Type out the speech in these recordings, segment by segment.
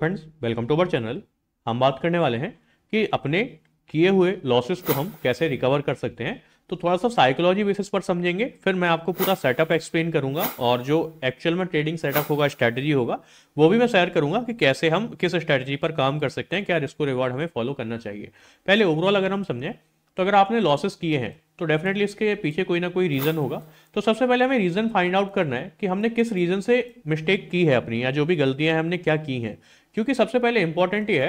friends welcome to our channel हम बात करने वाले हैं कि अपने किए हुए लॉसेस को हम कैसे रिकवर कर सकते हैं तो थोड़ा सा साइकोलॉजी बेसिस पर समझेंगे फिर मैं आपको पूरा सेटअप एक्सप्लेन करूंगा और जो एक्चुअल में ट्रेडिंग सेटअप होगा स्ट्रेटजी होगा वो भी मैं शेयर करूंगा कि कैसे हम किस स्ट्रेटजी पर काम कर सकते हैं क्या रिस्को रिवॉर्ड हमें फॉलो करना चाहिए पहले ओवरऑल अगर हम समझें तो अगर आपने लॉसेस किए हैं तो डेफिनेटली इसके पीछे कोई ना कोई रीज़न होगा तो सबसे पहले हमें रीज़न फाइंड आउट करना है कि हमने किस रीज़न से मिस्टेक की है अपनी या जो भी गलतियां हैं हमने क्या की हैं क्योंकि सबसे पहले इंपॉर्टेंट ये है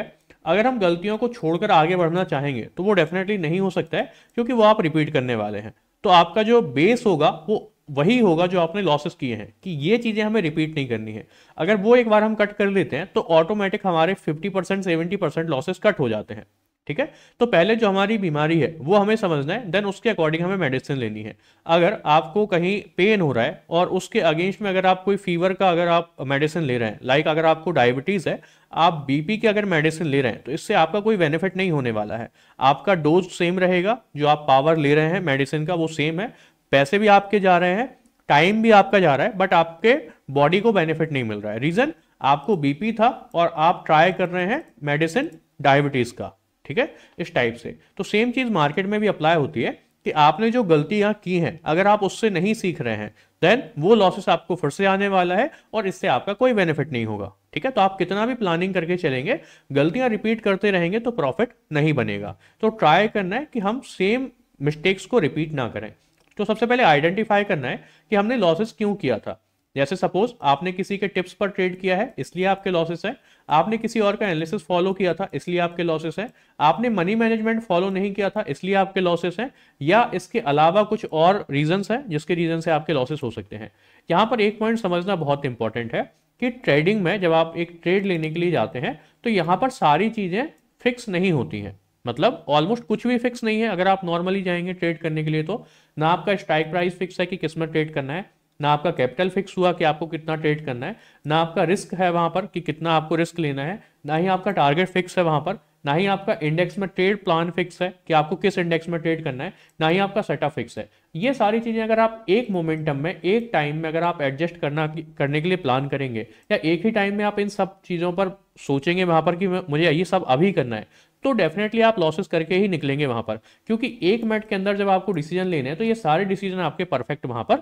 अगर हम गलतियों को छोड़कर आगे बढ़ना चाहेंगे तो वो डेफिनेटली नहीं हो सकता है क्योंकि वो आप रिपीट करने वाले हैं तो आपका जो बेस होगा वो वही होगा जो आपने लॉसेस किए हैं कि ये चीज़ें हमें रिपीट नहीं करनी है अगर वो एक बार हम कट कर लेते हैं तो ऑटोमेटिक हमारे 50 percent seventy percent losses cut हो जाते हैं ठीक है तो पहले जो हमारी बीमारी है वो हमें समझना है देन उसके अकॉर्डिंग हमें मेडिसिन लेनी है अगर आपको कहीं पेन हो रहा है और उसके अगेंस्ट में अगर आप कोई फीवर का अगर आप मेडिसिन ले रहे हैं लाइक अगर आपको डायबिटीज़ है आप बीपी के अगर मेडिसिन ले रहे हैं तो इससे आपका कोई बेनिफिट नहीं होने वाला है आपका डोज सेम रहेगा जो आप पावर ले रहे हैं मेडिसिन का वो सेम है पैसे भी आपके जा रहे हैं टाइम भी आपका जा रहा है बट आपके बॉडी को बेनिफिट नहीं मिल रहा है रीज़न आपको बीपी था और आप ट्राई कर रहे हैं मेडिसिन डायबिटीज़ का ठीक है इस टाइप से तो सेम चीज़ मार्केट में भी अप्लाई होती है कि आपने जो गलतियां की हैं अगर आप उससे नहीं सीख रहे हैं देन वो लॉसेस आपको फिर से आने वाला है और इससे आपका कोई बेनिफिट नहीं होगा ठीक है तो आप कितना भी प्लानिंग करके चलेंगे गलतियां रिपीट करते रहेंगे तो प्रॉफिट नहीं बनेगा तो ट्राई करना है कि हम सेम मिस्टेक्स को रिपीट ना करें तो सबसे पहले आइडेंटिफाई करना है कि हमने लॉसेस क्यों किया था जैसे सपोज आपने किसी के टिप्स पर ट्रेड किया है इसलिए आपके लॉसेस है आपने किसी और का एनालिसिस फॉलो किया था इसलिए आपके लॉसेस हैं आपने मनी मैनेजमेंट फॉलो नहीं किया था इसलिए आपके लॉसेस हैं या इसके अलावा कुछ और रीजंस हैं जिसके रीजन से आपके लॉसेस हो सकते हैं यहां पर एक पॉइंट समझना बहुत इंपॉर्टेंट है कि ट्रेडिंग में जब आप एक ट्रेड लेने के लिए जाते हैं तो यहां पर सारी चीज़ें फिक्स नहीं होती हैं मतलब ऑलमोस्ट कुछ भी फिक्स नहीं है अगर आप नॉर्मली जाएंगे ट्रेड करने के लिए तो ना आपका स्ट्राइक प्राइस फिक्स है कि किस में ट्रेड करना है ना आपका कैपिटल फिक्स हुआ कि आपको कितना ट्रेड करना है ना आपका रिस्क है वहां पर कि कितना आपको रिस्क लेना है ना ही आपका टारगेट फिक्स है वहां पर ना ही आपका इंडेक्स में ट्रेड प्लान फिक्स है कि आपको किस इंडेक्स में ट्रेड करना है ना ही आपका सेटअप फिक्स है ये सारी चीज़ें अगर आप एक मोमेंटम में एक टाइम में अगर आप एडजस्ट करना करने के लिए प्लान करेंगे या एक ही टाइम में आप इन सब चीज़ों पर सोचेंगे वहां पर कि मुझे ये सब अभी करना है तो डेफिनेटली आप लॉसेस करके ही निकलेंगे वहां पर क्योंकि एक मिनट के अंदर जब आपको डिसीजन लेने हैं तो ये सारे डिसीजन आपके परफेक्ट वहां पर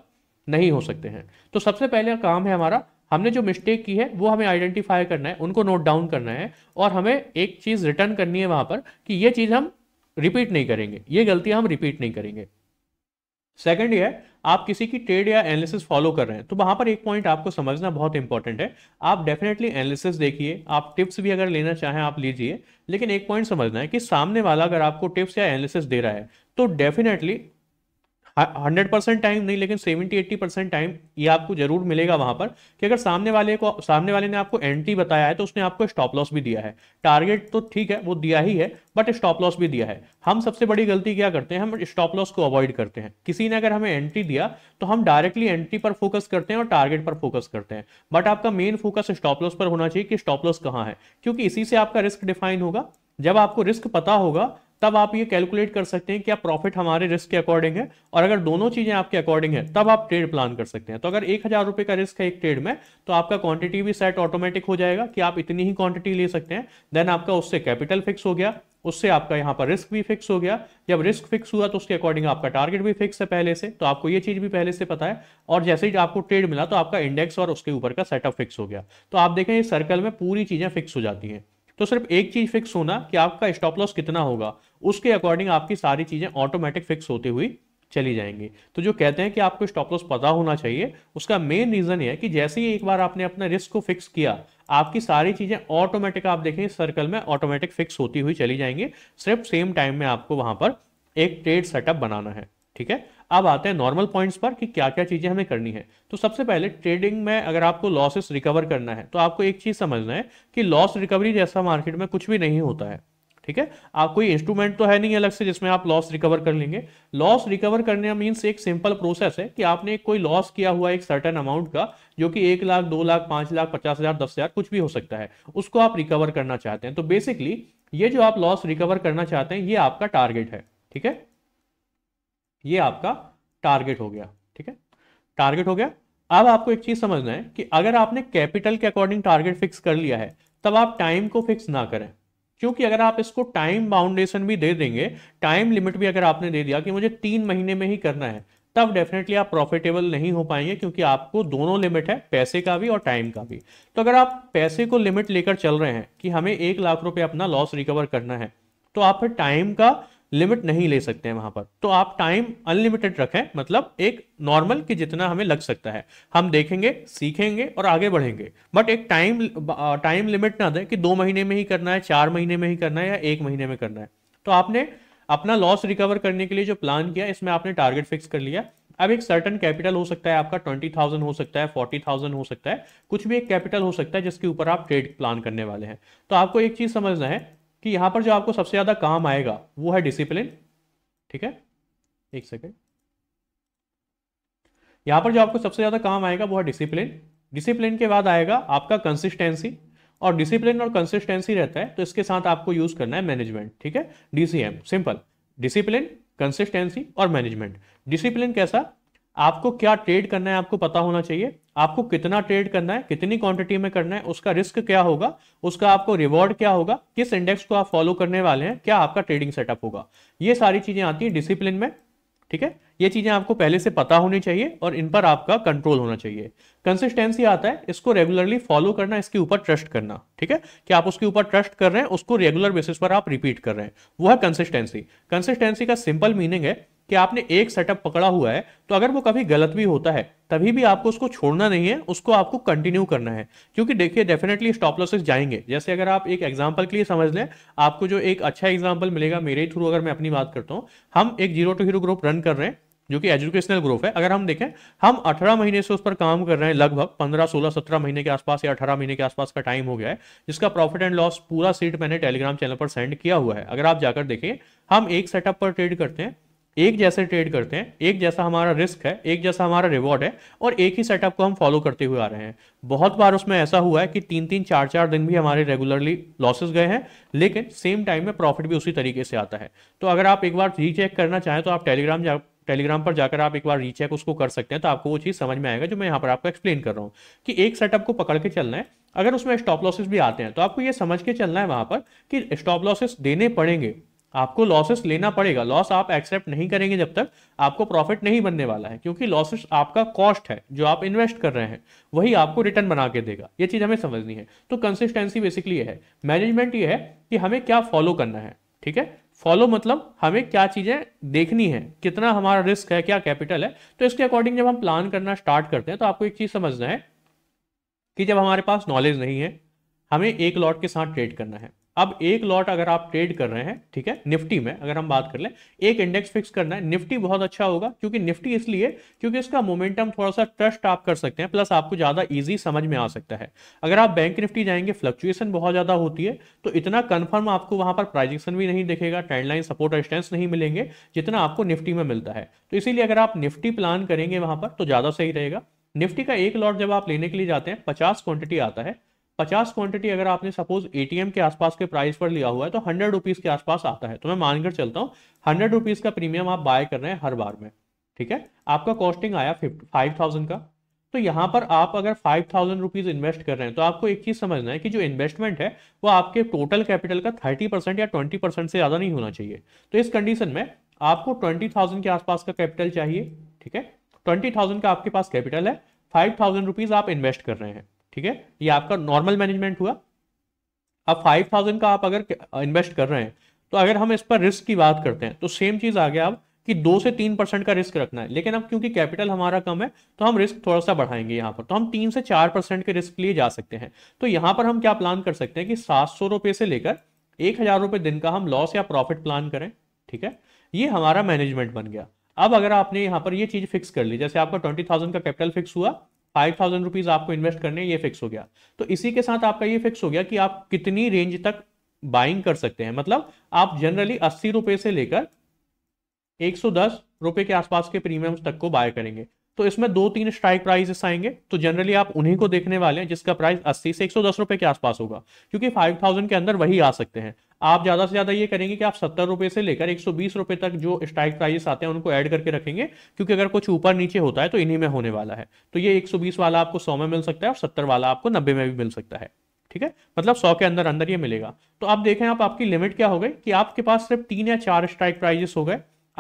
नहीं हो सकते हैं तो सबसे पहले काम है हमारा हमने जो मिस्टेक की है वो हमें आइडेंटिफाई करना है उनको नोट डाउन करना है और हमें एक चीज़ रिटर्न करनी है वहां पर कि ये चीज़ हम रिपीट नहीं करेंगे ये गलतियां हम रिपीट नहीं करेंगे सेकंड ये आप किसी की ट्रेड या एनालिसिस फॉलो कर रहे हैं तो वहां पर एक पॉइंट आपको समझना बहुत इंपॉर्टेंट है आप डेफिनेटली एनालिसिस देखिए आप टिप्स भी अगर लेना चाहें आप लीजिए लेकिन एक पॉइंट समझना है कि सामने वाला अगर आपको टिप्स या एनालिसिस दे रहा है तो डेफिनेटली हंड्रेड परसेंट टाइम नहीं लेकिन सेवेंटी एट्टी परसेंट टाइम ये आपको जरूर मिलेगा वहां पर कि अगर सामने वाले को सामने वाले ने आपको एंट्री बताया है तो उसने आपको स्टॉप लॉस भी दिया है टारगेट तो ठीक है वो दिया ही है बट स्टॉप लॉस भी दिया है हम सबसे बड़ी गलती क्या करते हैं हम स्टॉप लॉस को अवॉइड करते हैं किसी ने अगर हमें एंट्री दिया तो हम डायरेक्टली एंट्री पर फोकस करते हैं और टारगेट पर फोकस करते हैं बट आपका मेन फोकस स्टॉप लॉस पर होना चाहिए कि स्टॉप लॉस कहाँ है क्योंकि इसी से आपका रिस्क डिफाइन होगा जब आपको रिस्क पता होगा तब आप ये कैलकुलेट कर सकते हैं क्या प्रॉफिट हमारे रिस्क के अकॉर्डिंग है और अगर दोनों चीजें आपके अकॉर्डिंग है तब आप ट्रेड प्लान कर सकते हैं तो अगर एक हजार रुपए का रिस्क है एक ट्रेड में तो आपका क्वांटिटी भी सेट ऑटोमेटिक हो जाएगा कि आप इतनी ही क्वांटिटी ले सकते हैं देन आपका उससे कैपिटल फिक्स हो गया उससे आपका यहाँ पर रिस्क भी फिक्स हो गया जब रिस्क फिक्स हुआ तो उसके अकॉर्डिंग आपका टारगेट भी फिक्स है पहले से तो आपको ये चीज भी पहले से पता है और जैसे ही आपको ट्रेड मिला तो आपका इंडेक्स और उसके ऊपर का सेटअप फिक्स हो गया तो आप देखें इस सर्कल में पूरी चीजें फिक्स हो जाती हैं तो सिर्फ एक चीज फिक्स होना कि आपका स्टॉप लॉस कितना होगा उसके अकॉर्डिंग आपकी सारी चीजें ऑटोमेटिक फिक्स होती हुई चली जाएंगी तो जो कहते हैं कि आपको स्टॉप लॉस पता होना चाहिए उसका मेन रीजन है कि जैसे ही एक बार आपने अपना रिस्क को फिक्स किया आपकी सारी चीजें ऑटोमेटिक आप देखें सर्कल में ऑटोमेटिक फिक्स होती हुई चली जाएंगी सिर्फ सेम टाइम में आपको वहां पर एक ट्रेड सेटअप बनाना है ठीक है अब आते हैं नॉर्मल पॉइंट्स पर कि क्या क्या चीजें हमें करनी है तो सबसे पहले ट्रेडिंग में अगर आपको लॉसेस रिकवर करना है तो आपको एक चीज समझना है कि लॉस रिकवरी जैसा मार्केट में कुछ भी नहीं होता है ठीक है आप कोई इंस्ट्रूमेंट तो है नहीं अलग से जिसमें आप लॉस रिकवर कर लेंगे लॉस रिकवर करने मीन्स एक सिंपल प्रोसेस है कि आपने कोई लॉस किया हुआ एक सर्टन अमाउंट का जो कि एक लाख दो लाख पांच लाख पचास हजार दस हजार कुछ भी हो सकता है उसको आप रिकवर करना चाहते हैं तो बेसिकली ये जो आप लॉस रिकवर करना चाहते हैं ये आपका टारगेट है ठीक है ये आपका टारगेट हो गया ठीक है टारगेट हो गया अब आपको एक चीज समझना है कि अगर आपने कैपिटल के अकॉर्डिंग टारगेट फिक्स कर लिया है तब आप टाइम को फिक्स ना करें क्योंकि अगर आप इसको टाइम बाउंडेशन भी दे देंगे टाइम लिमिट भी अगर आपने दे दिया कि मुझे तीन महीने में ही करना है तब डेफिनेटली आप प्रॉफिटेबल नहीं हो पाएंगे क्योंकि आपको दोनों लिमिट है पैसे का भी और टाइम का भी तो अगर आप पैसे को लिमिट लेकर चल रहे हैं कि हमें एक लाख रुपए अपना लॉस रिकवर करना है तो आप टाइम का लिमिट नहीं ले सकते हैं वहां पर तो आप टाइम अनलिमिटेड रखें मतलब एक नॉर्मल कि जितना हमें लग सकता है हम देखेंगे सीखेंगे और आगे बढ़ेंगे बट एक टाइम टाइम लिमिट ना दें कि दो महीने में ही करना है चार महीने में ही करना है या एक महीने में करना है तो आपने अपना लॉस रिकवर करने के लिए जो प्लान किया इसमें आपने टारगेट फिक्स कर लिया अब एक सर्टन कैपिटल हो सकता है आपका ट्वेंटी थाउजेंड हो सकता है फोर्टी थाउजेंड हो सकता है कुछ भी एक कैपिटल हो सकता है जिसके ऊपर आप ट्रेड प्लान करने वाले हैं तो आपको एक चीज समझना है कि यहां पर जो आपको सबसे ज़्यादा काम आएगा वो है डिसिप्लिन ठीक है एक सेकेंड यहां पर जो आपको सबसे ज़्यादा काम आएगा वो है डिसिप्लिन डिसिप्लिन के बाद आएगा आपका कंसिस्टेंसी और डिसिप्लिन और कंसिस्टेंसी रहता है तो इसके साथ आपको यूज करना है मैनेजमेंट ठीक है डीसीएम सिंपल डिसिप्लिन कंसिस्टेंसी और मैनेजमेंट डिसिप्लिन कैसा आपको क्या ट्रेड करना है आपको पता होना चाहिए आपको कितना ट्रेड करना है कितनी क्वांटिटी में करना है उसका रिस्क क्या होगा उसका आपको रिवॉर्ड क्या होगा किस इंडेक्स को आप फॉलो करने वाले हैं क्या आपका ट्रेडिंग सेटअप होगा ये सारी चीजें आती हैं डिसिप्लिन में ठीक है ये चीजें आपको पहले से पता होनी चाहिए और इन पर आपका कंट्रोल होना चाहिए कंसिस्टेंसी आता है इसको रेगुलरली फॉलो करना इसके ऊपर ट्रस्ट करना ठीक है कि आप उसके ऊपर ट्रस्ट कर रहे हैं उसको रेगुलर बेसिस पर आप रिपीट कर रहे हैं वो है कंसिस्टेंसी कंसिस्टेंसी का सिंपल मीनिंग है कि आपने एक सेटअप पकड़ा हुआ है तो अगर वो कभी गलत भी होता है तभी भी आपको उसको छोड़ना नहीं है उसको आपको कंटिन्यू करना है क्योंकि देखिए डेफिनेटली स्टॉप लॉसेस जाएंगे जैसे अगर आप एक एग्जांपल के लिए समझ लें आपको जो एक अच्छा एग्जांपल मिलेगा मेरे थ्रू अगर मैं अपनी बात करता हूँ हम एक zero to hero group run कर रहे हैं जो कि एजुकेशनल ग्रुप है अगर हम देखें हम 18 महीने से उस पर काम कर रहे हैं लगभग 15, 16, 17 महीने के आसपास या 18 महीने के आसपास का टाइम हो गया है जिसका प्रॉफिट एंड लॉस पूरा सीट मैंने टेलीग्राम चैनल पर सेंड किया हुआ है अगर आप जाकर देखें हम एक सेटअप पर ट्रेड करते हैं एक जैसे ट्रेड करते हैं एक जैसा हमारा रिस्क है एक जैसा हमारा रिवॉर्ड है और एक ही सेटअप को हम फॉलो करते हुए आ रहे हैं बहुत बार उसमें ऐसा हुआ है कि तीन तीन चार चार दिन भी हमारे रेगुलरली लॉसेस गए हैं लेकिन सेम टाइम में प्रॉफिट भी उसी तरीके से आता है तो अगर आप एक बार रीचेक करना चाहें तो आप टेलीग्राम टेलीग्राम पर जाकर आप एक बार रीचेक उसको कर सकते हैं तो आपको वो चीज़ समझ में आएगा जो मैं यहाँ पर आपको एक्सप्लेन कर रहा हूँ कि एक सेटअप को पकड़ के चलना है अगर उसमें स्टॉप लॉसेस भी आते हैं तो आपको ये समझ के चलना है वहां पर कि स्टॉप लॉसेस देने पड़ेंगे आपको लॉसेस लेना पड़ेगा लॉस आप एक्सेप्ट नहीं करेंगे जब तक आपको प्रॉफिट नहीं बनने वाला है क्योंकि लॉसेस आपका कॉस्ट है जो आप इन्वेस्ट कर रहे हैं वही आपको रिटर्न बना के देगा ये चीज़ हमें समझनी है तो कंसिस्टेंसी बेसिकली ये है मैनेजमेंट ये है कि हमें क्या फॉलो करना है ठीक है फॉलो मतलब हमें क्या चीज़ें देखनी है कितना हमारा रिस्क है क्या कैपिटल है तो इसके अकॉर्डिंग जब हम प्लान करना स्टार्ट करते हैं तो आपको एक चीज़ समझना है कि जब हमारे पास नॉलेज नहीं है हमें एक लॉट के साथ ट्रेड करना है अब एक लॉट अगर आप ट्रेड कर रहे हैं ठीक है निफ्टी में अगर हम बात कर लें एक इंडेक्स फिक्स करना है निफ्टी बहुत अच्छा होगा क्योंकि निफ्टी इसलिए क्योंकि इसका मोमेंटम थोड़ा सा ट्रस्ट आप कर सकते हैं प्लस आपको ज़्यादा ईजी समझ में आ सकता है अगर आप बैंक निफ्टी जाएंगे फ्लक्चुएसन बहुत ज़्यादा होती है तो इतना कन्फर्म आपको वहां पर प्राइजेक्शन भी नहीं दिखेगा ट्रेंडलाइन सपोर्ट रेजिस्टेंस नहीं मिलेंगे जितना आपको निफ्टी में मिलता है तो इसीलिए अगर आप निफ्टी प्लान करेंगे वहां पर तो ज़्यादा सही रहेगा निफ्टी का एक लॉट जब आप लेने के लिए जाते हैं पचास क्वांटिटी आता है पचास क्वांटिटी अगर आपने सपोज एटीएम के आसपास के प्राइस पर लिया हुआ है तो हंड्रेड रुपीज के आसपास आता है तो मैं मानकर चलता हूँ हंड्रेड रुपीज का प्रीमियम आप बाय कर रहे हैं हर बार में ठीक है आपका कॉस्टिंग आया फाइव थाउजेंड का तो यहाँ पर आप अगर फाइव थाउजेंड रुपीज इन्वेस्ट कर रहे हैं तो आपको एक चीज समझना है कि जो इन्वेस्टमेंट है वो आपके टोटल कैपिटल का थर्टी परसेंट या ट्वेंटी परसेंट से ज्यादा नहीं होना चाहिए तो इस कंडीशन में आपको ट्वेंटी थाउजेंड के आसपास का कैपिटल चाहिए ठीक है ट्वेंटी थाउजेंड का आपके पास कैपिटल है फाइव थाउजेंड रुपीज आप इन्वेस्ट कर रहे हैं ठीक है ये आपका नॉर्मल मैनेजमेंट हुआ अब फाइव थाउजेंड का आप अगर इन्वेस्ट कर रहे हैं तो अगर हम इस पर रिस्क की बात करते हैं तो सेम चीज आ गया अब कि दो से तीन परसेंट का रिस्क रखना है लेकिन अब क्योंकि कैपिटल हमारा कम है तो हम रिस्क थोड़ा सा बढ़ाएंगे यहाँ पर तो हम तीन से चार परसेंट के रिस्क लिए जा सकते हैं तो यहाँ पर हम क्या प्लान कर सकते हैं कि सात सौ रुपए से लेकर एक हजार रुपए दिन का हम लॉस या प्रॉफिट प्लान करें ठीक है ये हमारा मैनेजमेंट बन गया अब अगर आपने यहाँ पर ये चीज फिक्स कर ली जैसे आपका ट्वेंटी थाउजेंड का कैपिटल फिक्स हुआ फाइव थाउजेंड रुपीज आपको इन्वेस्ट करने ये फिक्स हो गया तो इसी के साथ आपका ये फिक्स हो गया कि आप कितनी रेंज तक बाइंग कर सकते हैं मतलब आप जनरली अस्सी रुपए से लेकर एक सौ दस रुपए के आसपास के प्रीमियम तक को बाय करेंगे तो इसमें दो तीन स्ट्राइक प्राइजेस आएंगे तो जनरली आप उन्हीं को देखने वाले हैं जिसका प्राइस अस्सी से एक सौ दस रुपए के आसपास होगा क्योंकि फाइव थाउजेंड के अंदर वही आ सकते हैं आप ज़्यादा से ज़्यादा ये करेंगे कि आप सत्तर रुपए से लेकर एक सौ तक जो स्ट्राइक प्राइजेस आते हैं उनको ऐड करके रखेंगे क्योंकि अगर कुछ ऊपर नीचे होता है तो इन्हीं में होने वाला है तो ये 120 वाला आपको सौ में मिल सकता है और सत्तर वाला आपको नब्बे में भी मिल सकता है ठीक है मतलब सौ के अंदर अंदर ये मिलेगा तो आप देखें आप आपकी लिमिट क्या हो गई कि आपके पास सिर्फ तीन या चार स्ट्राइक प्राइजेस हो गए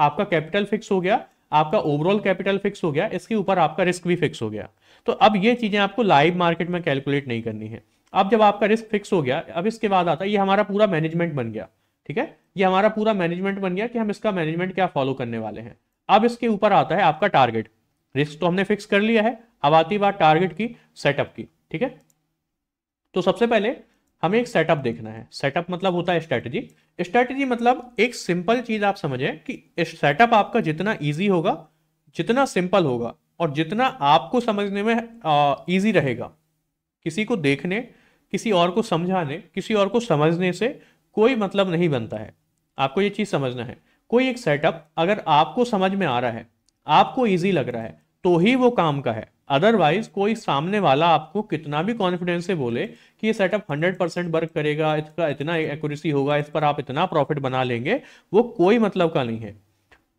आपका कैपिटल फिक्स हो गया आपका ओवरऑल कैपिटल फिक्स हो गया इसके ऊपर आपका रिस्क भी फिक्स हो गया तो अब ये चीज़ें आपको लाइव मार्केट में कैलकुलेट नहीं करनी है अब जब आपका रिस्क फिक्स हो गया अब इसके बाद आता है ये हमारा पूरा मैनेजमेंट बन गया ठीक है ये हमारा पूरा मैनेजमेंट बन गया कि हम इसका मैनेजमेंट क्या फॉलो करने वाले हैं अब इसके ऊपर आता है आपका टारगेट रिस्क तो हमने फिक्स कर लिया है अब आती बात टारगेट की सेटअप की ठीक है तो सबसे पहले हमें एक सेटअप देखना है सेटअप मतलब होता है स्ट्रेटजी स्ट्रेटजी मतलब एक सिंपल चीज आप समझें कि सेटअप आपका जितना ईजी होगा जितना सिंपल होगा और जितना आपको समझने में ईजी रहेगा किसी को देखने किसी और को समझाने किसी और को समझने से कोई मतलब नहीं बनता है आपको ये चीज़ समझना है कोई एक सेटअप अगर आपको समझ में आ रहा है आपको ईजी लग रहा है तो ही वो काम का है अदरवाइज कोई सामने वाला आपको कितना भी कॉन्फिडेंस से बोले कि ये सेटअप 100 परसेंट वर्क करेगा इसका इतना एक्यूरेसी होगा इस पर आप इतना प्रॉफिट बना लेंगे वो कोई मतलब का नहीं है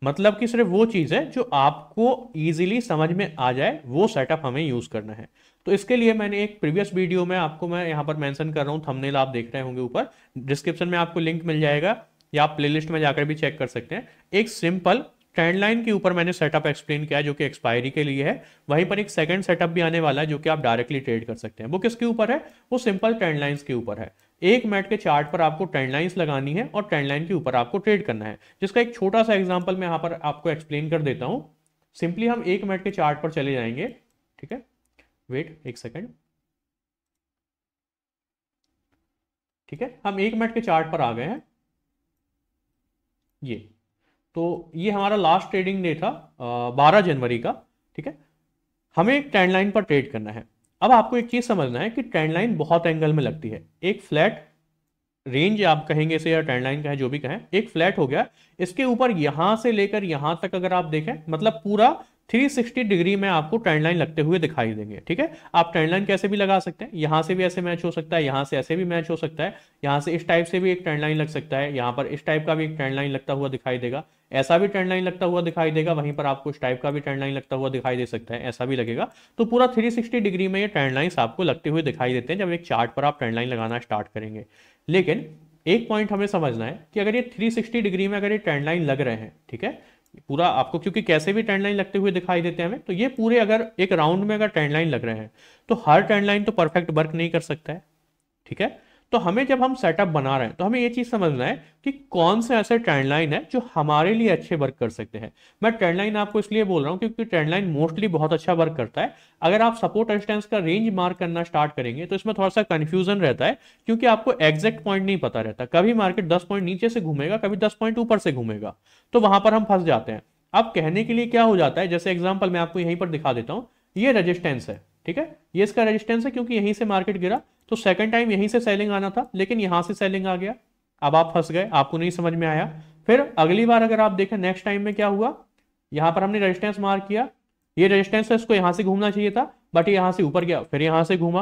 मतलब कि सिर्फ वो चीज़ है जो आपको ईजिली समझ में आ जाए वो सेटअप हमें यूज़ करना है तो इसके लिए मैंने एक प्रीवियस वीडियो में आपको मैं यहाँ पर मेंशन कर रहा हूँ थंबनेल आप देख रहे होंगे ऊपर डिस्क्रिप्शन में आपको लिंक मिल जाएगा या आप प्ले में जाकर भी चेक कर सकते हैं एक सिंपल ट्रेंड लाइन के ऊपर मैंने सेटअप एक्सप्लेन किया जो कि एक्सपायरी के लिए है वहीं पर एक सेकंड सेटअप भी आने वाला है जो कि आप डायरेक्टली ट्रेड कर सकते हैं वो किसके ऊपर है वो सिंपल ट्रेंड के ऊपर है एक मिनट के चार्ट पर आपको ट्रेंड लगानी है और ट्रेंड लाइन के ऊपर आपको ट्रेड करना है जिसका एक छोटा सा एग्जाम्पल मैं यहाँ पर आपको एक्सप्लेन कर देता हूँ सिंपली हम एक मिनट के चार्ट पर चले जाएंगे ठीक है वेट एक सेकेंड ठीक है हम एक मिनट के चार्ट पर आ गए हैं ये तो ये हमारा लास्ट ट्रेडिंग डे था बारह जनवरी का ठीक है हमें एक ट्रेंड लाइन पर ट्रेड करना है अब आपको एक चीज समझना है कि ट्रेंड लाइन बहुत एंगल में लगती है एक फ्लैट रेंज आप कहेंगे से या ट्रेंड लाइन कहें जो भी कहें एक फ्लैट हो गया इसके ऊपर यहां से लेकर यहां तक अगर आप देखें मतलब पूरा 360 डिग्री में आपको ट्रेंड लाइन लगते हुए दिखाई देंगे ठीक है आप ट्रेंड लाइन कैसे भी लगा सकते हैं यहां से भी ऐसे मैच हो सकता है यहां से ऐसे भी मैच हो सकता है यहां से इस टाइप से भी एक ट्रेंड लाइन लग सकता है यहाँ पर इस टाइप का भी एक ट्रेंड लाइन लगता हुआ दिखाई देगा ऐसा भी ट्रेंड लाइन लगता हुआ दिखाई देगा वहीं पर आपको इस टाइप का भी ट्रेंड लाइन लगता हुआ दिखाई दे सकता है ऐसा भी लगेगा तो पूरा थ्री डिग्री में ये ट्रेंड लाइन आपको लगते हुए दिखाई देते हैं जब एक चार्ट पर आप ट्रेंड लाइन लगाना स्टार्ट करेंगे लेकिन एक पॉइंट हमें समझना है कि अगर ये 360 डिग्री में अगर ये ट्रेंड लाइन लग रहे हैं ठीक है पूरा आपको क्योंकि कैसे भी ट्रेंड लाइन लगते हुए दिखाई देते हैं हमें तो ये पूरे अगर एक राउंड में अगर ट्रेंड लाइन लग रहे हैं तो हर ट्रेंड लाइन तो परफेक्ट वर्क नहीं कर सकता है ठीक है तो हमें जब हम सेटअप बना रहे हैं तो हमें ये चीज़ समझना है कि कौन से ऐसे ट्रेंड लाइन है जो हमारे लिए अच्छे वर्क कर सकते हैं मैं ट्रेंड लाइन आपको इसलिए बोल रहा हूं क्योंकि ट्रेंड लाइन मोस्टली बहुत अच्छा वर्क करता है अगर आप सपोर्ट रेजिस्टेंस का रेंज मार्क करना स्टार्ट करेंगे तो इसमें थोड़ा सा कंफ्यूजन रहता है क्योंकि आपको एग्जैक्ट पॉइंट नहीं पता रहता कभी मार्केट दस पॉइंट नीचे से घूमेगा कभी दस पॉइंट ऊपर से घूमेगा तो वहां पर हम फंस जाते हैं अब कहने के लिए क्या हो जाता है जैसे एग्जाम्पल मैं आपको यहीं पर दिखा देता हूँ ये रजिस्टेंस है ठीक है ये इसका रजिस्टेंस है क्योंकि यहीं से मार्केट गिरा तो सेकंड टाइम यहीं से सेलिंग आना था लेकिन यहां से सेलिंग आ गया अब आप फंस गए आपको नहीं समझ में आया फिर अगली बार अगर आप देखें नेक्स्ट टाइम में क्या हुआ यहां पर हमने रेजिस्टेंस मार्क किया ये रेजिस्टेंस इसको यहां से घूमना चाहिए था बट यहां से ऊपर गया फिर यहां से घूमा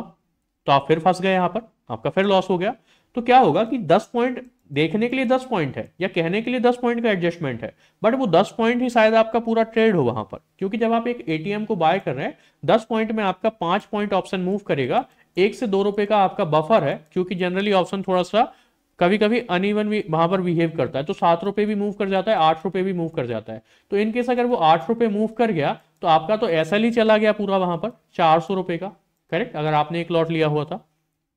तो आप फिर फंस गए यहां पर आपका फिर लॉस हो गया तो क्या होगा कि दस पॉइंट देखने के लिए दस पॉइंट है या कहने के लिए दस पॉइंट का एडजस्टमेंट है बट वो दस पॉइंट ही शायद आपका पूरा ट्रेड हो वहां पर क्योंकि जब आप एक एटीएम को बाय कर रहे हैं दस पॉइंट में आपका पांच पॉइंट ऑप्शन मूव करेगा एक से दो रुपए का आपका बफर है क्योंकि जनरली ऑप्शन थोड़ा सा कभी कभी अनइवन भी वहां पर बिहेव करता है तो सात रुपए भी मूव कर जाता है आठ रुपए भी मूव कर जाता है तो इनकेस अगर वो आठ रुपए मूव कर गया तो आपका तो ऐसा ही चला गया पूरा वहां पर चार सौ रुपए का करेक्ट अगर आपने एक लॉट लिया हुआ था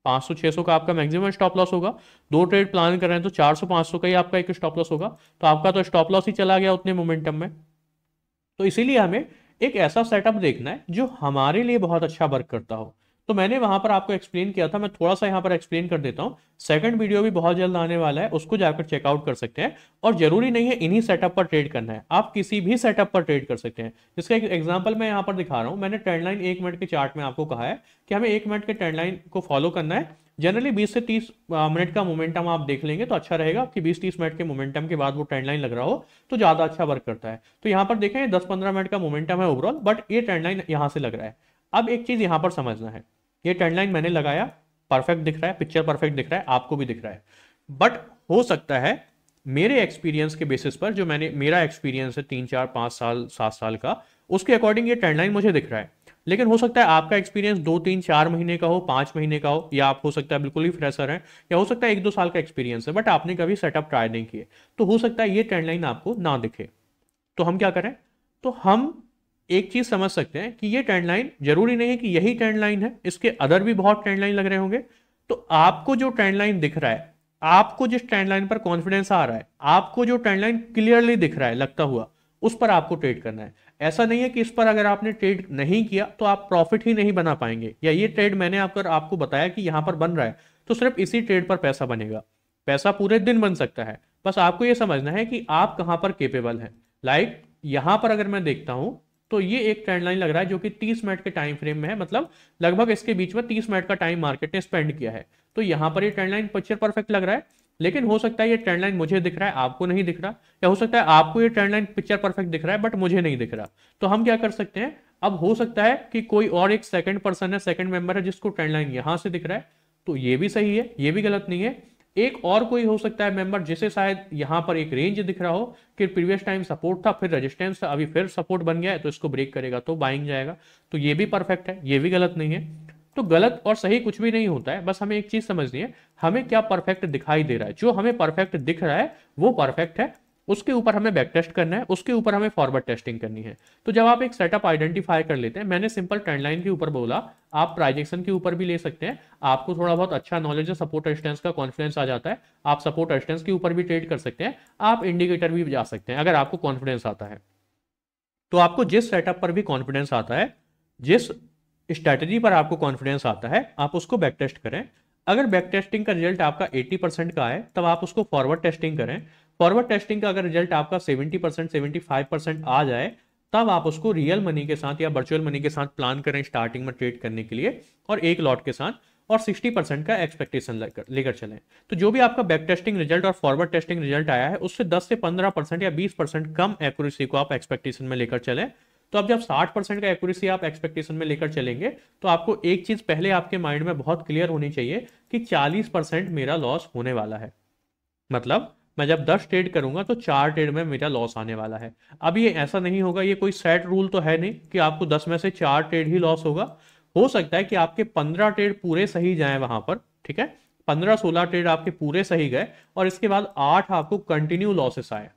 पांच सौ छह सौ का आपका मैक्सिमम स्टॉप लॉस होगा दो ट्रेड प्लान कर रहे हैं तो चार सौ पांच सौ का ही आपका एक स्टॉप लॉस होगा तो आपका तो स्टॉप लॉस ही चला गया उतने मोमेंटम में तो इसीलिए हमें एक ऐसा सेटअप देखना है जो हमारे लिए बहुत अच्छा वर्क करता हो तो मैंने वहां पर आपको एक्सप्लेन किया था मैं थोड़ा सा यहाँ पर एक्सप्लेन कर देता हूँ सेकंड वीडियो भी बहुत जल्द आने वाला है उसको जाकर चेकआउट कर सकते हैं और जरूरी नहीं है इन्हीं सेटअप पर ट्रेड करना है आप किसी भी सेटअप पर ट्रेड कर सकते हैं जिसका एक एग्जाम्पल मैं यहाँ पर दिखा रहा हूँ मैंने ट्रेंडलाइन लाइन एक मिनट के चार्ट में आपको कहा है कि हमें एक मिनट के ट्रेंडलाइन को फॉलो करना है जनरली 20 से 30 मिनट का मोमेंटम आप देख लेंगे तो अच्छा रहेगा कि 20-30 मिनट के मोमेंटम के बाद वो ट्रेंडलाइन लग रहा हो तो ज्यादा अच्छा वर्क करता है तो यहाँ पर देखें 10-15 मिनट का मोमेंटम है ओवरऑल बट ये ट्रेंडलाइन यहाँ से लग रहा है अब एक चीज यहां पर समझना है ये ट्रेंड लाइन मैंने लगाया परफेक्ट दिख रहा है पिक्चर परफेक्ट दिख रहा है आपको भी दिख रहा है बट हो सकता है मेरे एक्सपीरियंस के बेसिस पर जो मैंने मेरा एक्सपीरियंस है तीन चार पांच साल सात साल का उसके अकॉर्डिंग ये टर्न लाइन मुझे दिख रहा है लेकिन हो सकता है आपका एक्सपीरियंस दो तीन चार महीने का हो पांच महीने का हो या आप हो सकता है बिल्कुल ही फ्रेशर हैं या हो सकता है एक दो साल का एक्सपीरियंस है बट आपने कभी सेटअप ट्राई नहीं किए तो हो सकता है ये ट्रेंड लाइन आपको ना दिखे तो हम क्या करें तो हम एक चीज समझ सकते हैं कि ये ट्रेंड लाइन जरूरी नहीं है कि यही ट्रेंड लाइन है इसके अदर भी बहुत ट्रेंड लाइन लग रहे होंगे तो आपको जो ट्रेंड लाइन दिख रहा है आपको जिस ट्रेंड लाइन पर कॉन्फिडेंस आ रहा है आपको जो ट्रेंड लाइन क्लियरली दिख रहा है लगता हुआ उस पर आपको ट्रेड करना है ऐसा नहीं है कि इस पर अगर आपने ट्रेड नहीं किया तो आप प्रॉफिट ही नहीं बना पाएंगे या ये ट्रेड मैंने आपको आपको बताया कि यहां पर बन रहा है तो सिर्फ इसी ट्रेड पर पैसा बनेगा पैसा पूरे दिन बन सकता है बस आपको यह समझना है कि आप कहां पर केपेबल हैं लाइक यहां पर अगर मैं देखता हूं तो ये एक ट्रेंड लाइन लग रहा है जो कि 30 मिनट के टाइम फ्रेम में है मतलब लगभग इसके बीच में 30 मिनट का टाइम मार्केट ने स्पेंड किया है तो यहाँ पर ये ट्रेंड लाइन पिक्चर परफेक्ट लग रहा है लेकिन हो सकता है ये ट्रेंड लाइन मुझे दिख रहा है आपको नहीं दिख रहा या हो सकता है आपको ये ट्रेंड लाइन पिक्चर परफेक्ट दिख रहा है बट मुझे नहीं दिख रहा तो हम क्या कर सकते हैं अब हो सकता है कि कोई और एक सेकंड पर्सन है सेकंड मेंबर है जिसको ट्रेंड लाइन यहां से दिख रहा है तो ये भी सही है ये भी गलत नहीं है एक और कोई हो सकता है मेंबर जिसे शायद यहां पर एक रेंज दिख रहा हो कि प्रीवियस टाइम सपोर्ट था फिर रेजिस्टेंस था अभी फिर सपोर्ट बन गया है तो इसको ब्रेक करेगा तो बाइंग जाएगा तो ये भी परफेक्ट है ये भी गलत नहीं है तो गलत और सही कुछ भी नहीं होता है बस हमें एक चीज समझनी है हमें क्या परफेक्ट दिखाई दे रहा है जो हमें परफेक्ट दिख रहा है वो परफेक्ट है उसके ऊपर हमें बैक टेस्ट करना है उसके ऊपर हमें फॉरवर्ड टेस्टिंग करनी है तो जब आप एक सेटअप आइडेंटिफाई कर लेते हैं मैंने सिंपल ट्रेंडलाइन के ऊपर बोला आप प्राइजेक्शन के ऊपर भी ले सकते हैं आपको थोड़ा बहुत अच्छा नॉलेज है सपोर्ट एस्टेंस का कॉन्फिडेंस आ जाता है आप सपोर्ट एस्टेंस के ऊपर भी ट्रेड कर सकते हैं आप इंडिकेटर भी जा सकते हैं अगर आपको कॉन्फिडेंस आता है तो आपको जिस सेटअप पर भी कॉन्फिडेंस आता है जिस स्ट्रैटेजी पर आपको कॉन्फिडेंस आता है आप उसको बैक टेस्ट करें अगर बैक टेस्टिंग का रिजल्ट आपका 80 परसेंट का है तब आप उसको फॉरवर्ड टेस्टिंग करें फॉरवर्ड टेस्टिंग का अगर रिजल्ट आपका 70 परसेंट सेवेंटी परसेंट आ जाए तब आप उसको रियल मनी के साथ या वर्चुअल मनी के साथ प्लान करें स्टार्टिंग में ट्रेड करने के लिए और एक लॉट के साथ और 60 परसेंट का एक्सपेक्टेशन लेकर चलें तो जो भी आपका बैक टेस्टिंग रिजल्ट और फॉरवर्ड टेस्टिंग रिजल्ट आया है उससे 10 से 15 परसेंट या 20 परसेंट कम एक्यूरेसी को आप एक्सपेक्टेशन में लेकर चलें तो अब जब 60 परसेंट का एक्यूरेसी आप एक्सपेक्टेशन में लेकर चलेंगे तो आपको एक चीज पहले आपके माइंड में बहुत क्लियर होनी चाहिए कि चालीस परसेंट मेरा लॉस होने वाला है मतलब मैं जब दस ट्रेड करूंगा तो चार ट्रेड में मेरा लॉस आने वाला है अब ये ऐसा नहीं होगा ये कोई सेट रूल तो है नहीं कि आपको दस में से चार ट्रेड ही लॉस होगा हो सकता है कि आपके पंद्रह ट्रेड पूरे सही जाए वहां पर ठीक है पंद्रह सोलह ट्रेड आपके पूरे सही गए और इसके बाद आठ आपको कंटिन्यू लॉसेस आए